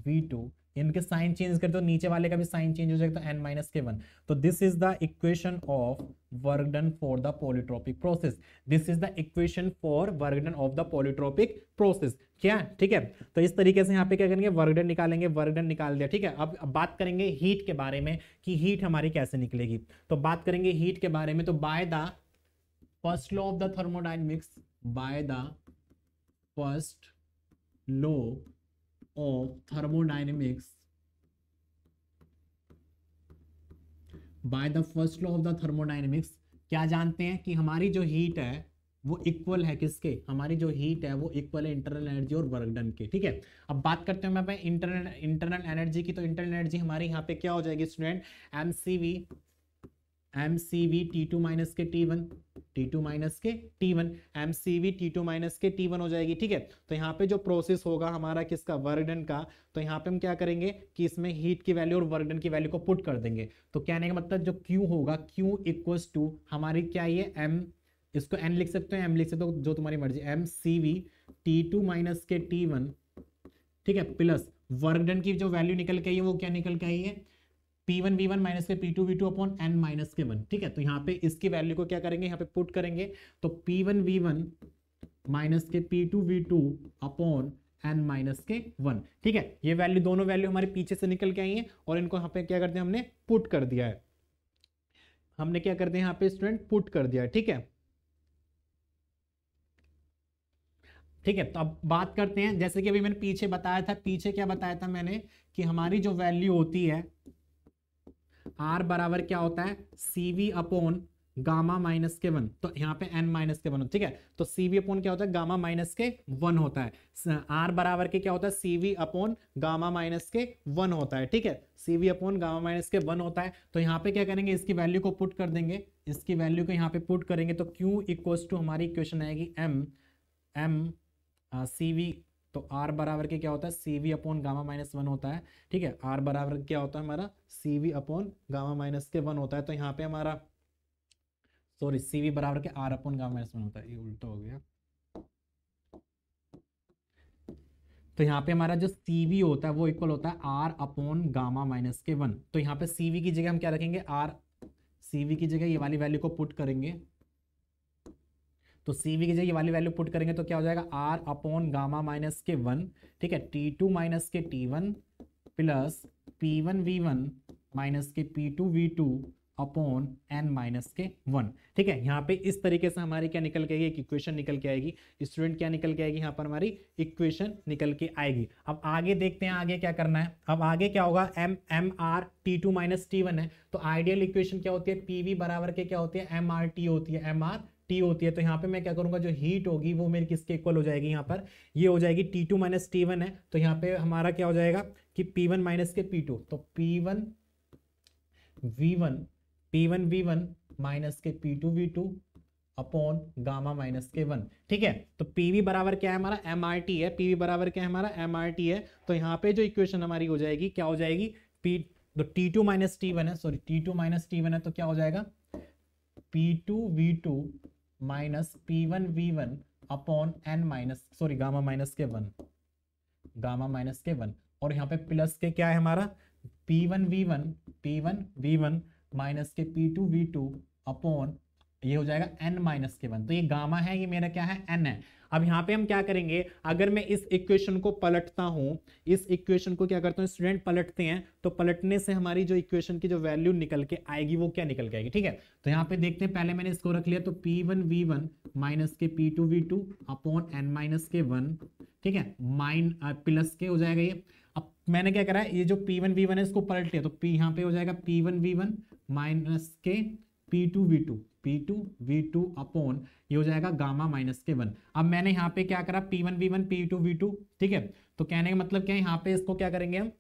Speaker 1: वी टू इनके साइन चेंज करते तो नीचे वाले का भी साइन चेंज हो जाएगा तो एन माइनस के वन तो this is the equation of work done for the polytropic process this is the equation for work done of the polytropic process क्या ठीक है तो इस तरीके से यहाँ पे क्या करेंगे वर्गडन निकालेंगे वर्गडन निकाल दिया ठीक है अब बात करेंगे हीट के बारे में कि हीट हमारी कैसे निकलेगी तो बात करेंगे हीट के बारे में तो by the first law of the thermodynamics by the first law of thermodynamics by the first law of the thermodynamics क्या जानते हैं कि हमारी जो हीट है वो इक्वल है किसके हमारी जो हीट है वो इक्वल है इंटरनल एनर्जी और वर्क डन के ठीक है अब बात करते हैं मैं इंटरनल इंटरनल एनर्जी की तो इंटरनल एनर्जी हमारे यहाँ पे क्या हो जाएगी student M C V M C V T two minus के T one T two minus के T one M C V T two minus के टी वन हो जाएगी ठीक है तो यहाँ पे जो प्रोसेस होगा हमारा किसका वर्कडन का तो यहाँ पे हम क्या करेंगे कि इसमें हीट की वैल्यू और वर्कडन की वैल्यू को पुट कर देंगे तो कहने का मतलब जो क्यू होगा क्यू इक्वल्स टू हमारी क्या ये एम इसको एन लिख सकते हो एम लिख सकते हो जो तुम्हारी मर्जी M C V T two minus के टी वन ठीक है प्लस वर्कडन की जो वैल्यू निकल के आई है वो क्या निकल के आई है P one V one minus के P two V two upon n minus के वन ठीक है तो यहाँ पे इसकी वैल्यू को क्या करेंगे यहाँ पे पुट करेंगे तो P one V one minus के P two V two upon n minus के वन ठीक है ये वैल्यू दोनों वैल्यू हमारे पीछे से निकल के आई है और इनको यहाँ पे क्या करते हैं हमने पुट कर दिया है हमने क्या कर दिया यहाँ पे स्टूडेंट पुट कर दिया है ठीक है ठीक है तो अब बात करते हैं जैसे कि अभी मैंने पीछे बताया था पीछे क्या बताया था मैंने कि हमारी जो वैल्यू होती है आर बराबर क्या होता है सीवी अपोन गामा माइनस के वन तो यहाँ पे एन माइनस के वन ठीक है तो सीवी अपोन क्या होता है गामा माइनस के वन होता है तो आर बराबर के क्या होता है सीवी अपोन गामा माइनस के वन होता है ठीक है सीवी अपोन गामा माइनस के वन होता है तो यहाँ पे क्या करेंगे इसकी वैल्यू को पुट कर देंगे इसकी वैल्यू को यहाँ पे पुट करेंगे तो क्यू इक्वल्स टू हमारी इक्वेशन आएगी एम एम सीवी तो आर बराबर के क्या होता है C V upon gamma minus one होता है ठीक है आर बराबर क्या होता है हमारा C V upon gamma minus के वन होता है तो यहाँ पे हमारा सॉरी सी वी बराबर के R upon gamma minus one होता है ये उल्टा हो गया तो यहाँ पे हमारा जो सी वी होता है वो इक्वल होता है आर अपॉन गामा माइनस के वन तो यहाँ पे सी वी की जगह हम क्या रखेंगे आर सी वी की जगह ये वाली वैल्यू को पुट करेंगे तो सीवी की जगह वाली वैल्यू पुट करेंगे तो क्या हो जाएगा आर अपॉन गामा माइनस के वन ठीक है टी टू माइनस के T one plus P one V one minus के P two V two upon n minus के वन ठीक है यहाँ पे इस तरीके से हमारी क्या निकल के आएगी एक इक्वेशन निकल के आएगी स्टूडेंट क्या निकल के आएगी यहाँ पर हमारी इक्वेशन निकल के आएगी अब आगे देखते हैं आगे क्या करना है अब आगे क्या होगा M M R T two minus T one है तो आइडियल इक्वेशन क्या होती है पी वी बराबर के क्या होती है एम आर टी होती है एम आर टी होती है तो यहाँ पे मैं क्या करूँगा जो हीट होगी वो मेरी किसके इक्वल हो जाएगी यहाँ पर ये हो जाएगी T two minus T one है तो यहाँ पे हमारा क्या हो जाएगा कि पी वन माइनस के पी टू तो P one V one P one V one minus के P two V two upon gamma minus के वन ठीक है तो पीवी बराबर क्या है हमारा एम आर टी है पीवी बराबर क्या है हमारा एम आर टी है तो यहाँ पे जो इक्वेशन हमारी हो जाएगी क्या हो जाएगी पी तो T two minus T one है sorry T two minus T one है तो क्या हो जाएगा P two V two minus P one V one upon n minus sorry gamma minus के वन गामा माइनस के वन और यहाँ पे प्लस के क्या है हमारा P one V one P one V one minus के P two V two upon ये हो जाएगा एन माइनस के वन तो ये गामा है ये मेरा क्या है एन है अब यहाँ पे हम क्या करेंगे अगर मैं इस इक्वेशन को पलटता हूँ इस इक्वेशन को क्या करता हूँ स्टूडेंट पलटते हैं तो पलटने से हमारी जो इक्वेशन की जो वैल्यू निकल के आएगी वो क्या निकल के आएगी ठीक है तो यहाँ पे देखते हैं पहले मैंने इसको रख लिया तो P one V one minus के P two V two upon n minus के वन ठीक है माइन प्लस के हो जाएगा ये अब मैंने क्या करा है ये जो पी वन वी वन है इसको पलट लिया तो पी यहाँ पे हो जाएगा P one V one minus के P two V two P two V two upon ये हो जाएगा गामा माइनस के वन अब मैंने यहाँ पे क्या करा P one V one P two V two ठीक है तो कहने का मतलब क्या यहाँ पे इसको क्या करेंगे हम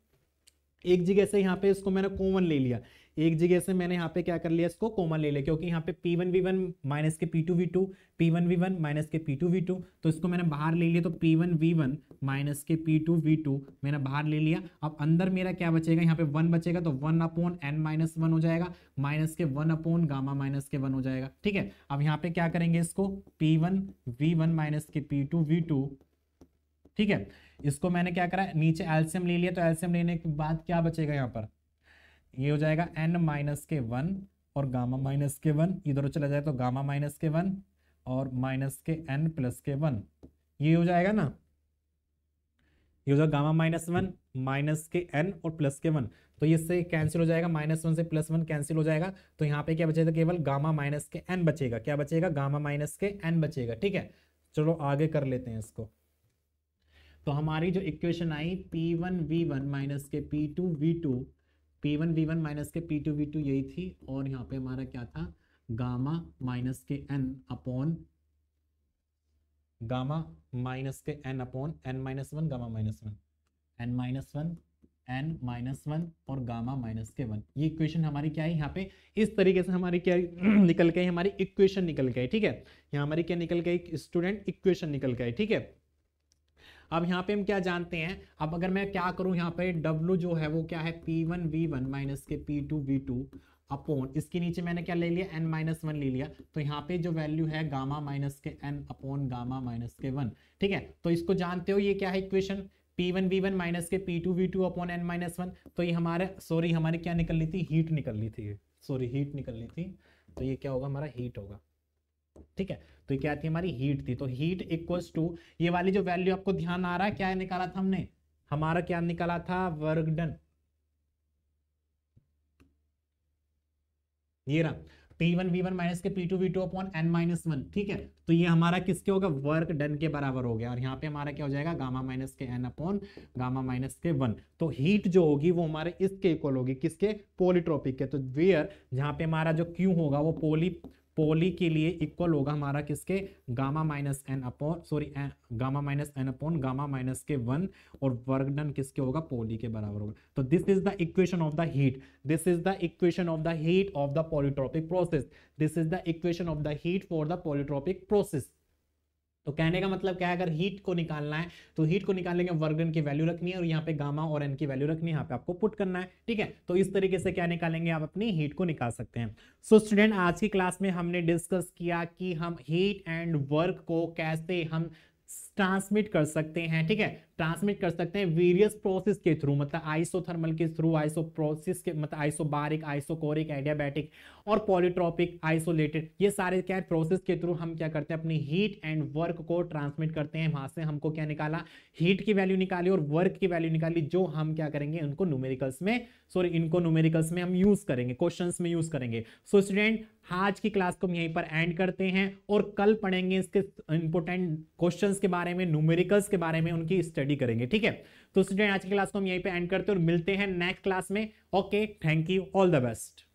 Speaker 1: एक जगह से यहाँ पे इसको मैंने कॉमन ले लिया एक जगह से मैंने यहाँ पे क्या कर लिया इसको कॉमन ले लिया क्योंकि यहाँ पे P one V one minus के P two V two P one V one minus के पी टू वी टू तो इसको मैंने बाहर ले लिया तो P one V one minus के पी टू वी टू मैंने बाहर ले लिया अब अंदर मेरा क्या बचेगा यहाँ पे वन बचेगा तो one upon n minus one हो जाएगा माइनस के वन अपोन गामा माइनस के वन हो जाएगा ठीक है अब यहाँ पे क्या करेंगे इसको P one V one minus के पी टू वी टू ठीक है इसको मैंने क्या करा नीचे एल्सियम ले लिया तो एल्सियम लेने के बाद क्या बचेगा यहाँ पर ये हो जाएगा एन माइनस के वन और गामा माइनस के वन इधर चला जाए तो गामा माइनस के वन और माइनस के एन प्लस के वन ये हो जाएगा ना ये हो जाएगा गामा माइनस वन माइनस के एन और प्लस के वन तो इससे कैंसिल हो जाएगा माइनस वन से प्लस वन कैंसिल हो जाएगा तो यहाँ पे क्या बचेगा केवल गामा माइनस के एन बचेगा क्या बचेगा गामा माइनस के एन बचेगा ठीक है चलो आगे कर लेते हैं इसको तो हमारी जो इक्वेशन आई P one V one minus के P two V two P one V one minus के पी टू वी टू यही थी और यहाँ पे हमारा क्या था गामा माइनस के एन अपॉन गामा माइनस के n upon n minus one gamma minus one n minus one n minus one और गामा माइनस के वन ये इक्वेशन हमारी क्या है यहाँ पे इस तरीके से हमारी क्या निकल गई हमारी इक्वेशन निकल गई ठीक है यहाँ हमारी क्या निकल गई स्टूडेंट इक्वेशन निकल गई ठीक है अब यहाँ पे हम क्या जानते हैं अब अगर मैं क्या करूँ यहाँ पे W जो है वो क्या है P1 V1 V one minus के P two V two upon इसके नीचे मैंने क्या ले लिया n माइनस वन ले लिया तो यहाँ पे जो वैल्यू है गामा माइनस के n अपोन गामा माइनस के वन ठीक है तो इसको जानते हो ये क्या है equation P one V one minus के P two V two upon n minus one तो ये हमारे सॉरी हमारी क्या निकल ली थी हीट निकल ली थी सॉरी हीट निकल ली थी तो ये क्या होगा हमारा हीट होगा ठीक है तो ये क्या थी हमारी हीट थी तो हीट इक्वल्स टू ये वाली जो वैल्यू आपको ध्यान आ रहा है क्या निकाला था हमने हमारा क्या निकाला था वर्क डन ये रहा P1 one V one minus के P two V two upon n minus one ठीक है तो ये हमारा किसके होगा वर्क डन के बराबर हो गया और यहाँ पे हमारा क्या हो जाएगा गामा माइनस के एन अपॉन गामा माइनस के वन तो हीट जो होगी वो हमारे इसके इक्वल होगी किसके पोलिट्रोपिक के तो वेयर जहाँ पे हमारा जो क्यू होगा वो पोली पोली के लिए इक्वल होगा हमारा किसके gamma minus n upon sorry gamma minus n upon gamma minus के वन और वर्ग डन किसके होगा पोली के बराबर होगा तो this is the equation of the heat this is the equation of the heat of the polytropic process this is the equation of the heat for the polytropic process तो कहने का मतलब क्या है अगर हीट को निकालना है तो हीट को निकालने के वर्ग की वैल्यू रखनी है और यहाँ पे गामा और एन की वैल्यू रखनी है यहाँ पे आपको पुट करना है ठीक है तो इस तरीके से क्या निकालेंगे आप अपनी हीट को निकाल सकते हैं सो so, स्टूडेंट आज की क्लास में हमने डिस्कस किया कि हम हीट एंड वर्क को कैसे हम ट्रांसमिट कर सकते हैं ठीक है ट्रांसमिट कर सकते हैं वेरियस प्रोसेस के थ्रू मतलब आइसोथर्मल के थ्रू आइसो प्रोसेस के मतलब आइसोबारिक आइसोकोरिक एडियाबैटिक और पॉलीट्रॉपिक आइसोलेटेड ये सारे क्या है प्रोसेस के थ्रू हम क्या करते हैं अपनी हीट एंड वर्क को ट्रांसमिट करते हैं वहां से हमको क्या निकाला हीट की वैल्यू निकाली और वर्क की वैल्यू निकाली जो हम क्या करेंगे उनको न्यूमेरिकल्स में सॉरी इनको न्यूमेरिकल्स में हम यूज करेंगे क्वेश्चन में यूज करेंगे सो स्टूडेंट आज की क्लास को हम यहीं पर एंड करते हैं और कल पढ़ेंगे इसके इंपोर्टेंट क्वेश्चन के बारे बारे में न्यूमेरिकल्स के बारे में उनकी स्टडी करेंगे ठीक है तो स्टूडेंट आज की क्लास को हम यहीं पे एंड करते हैं और मिलते हैं नेक्स्ट क्लास में okay thank you all the best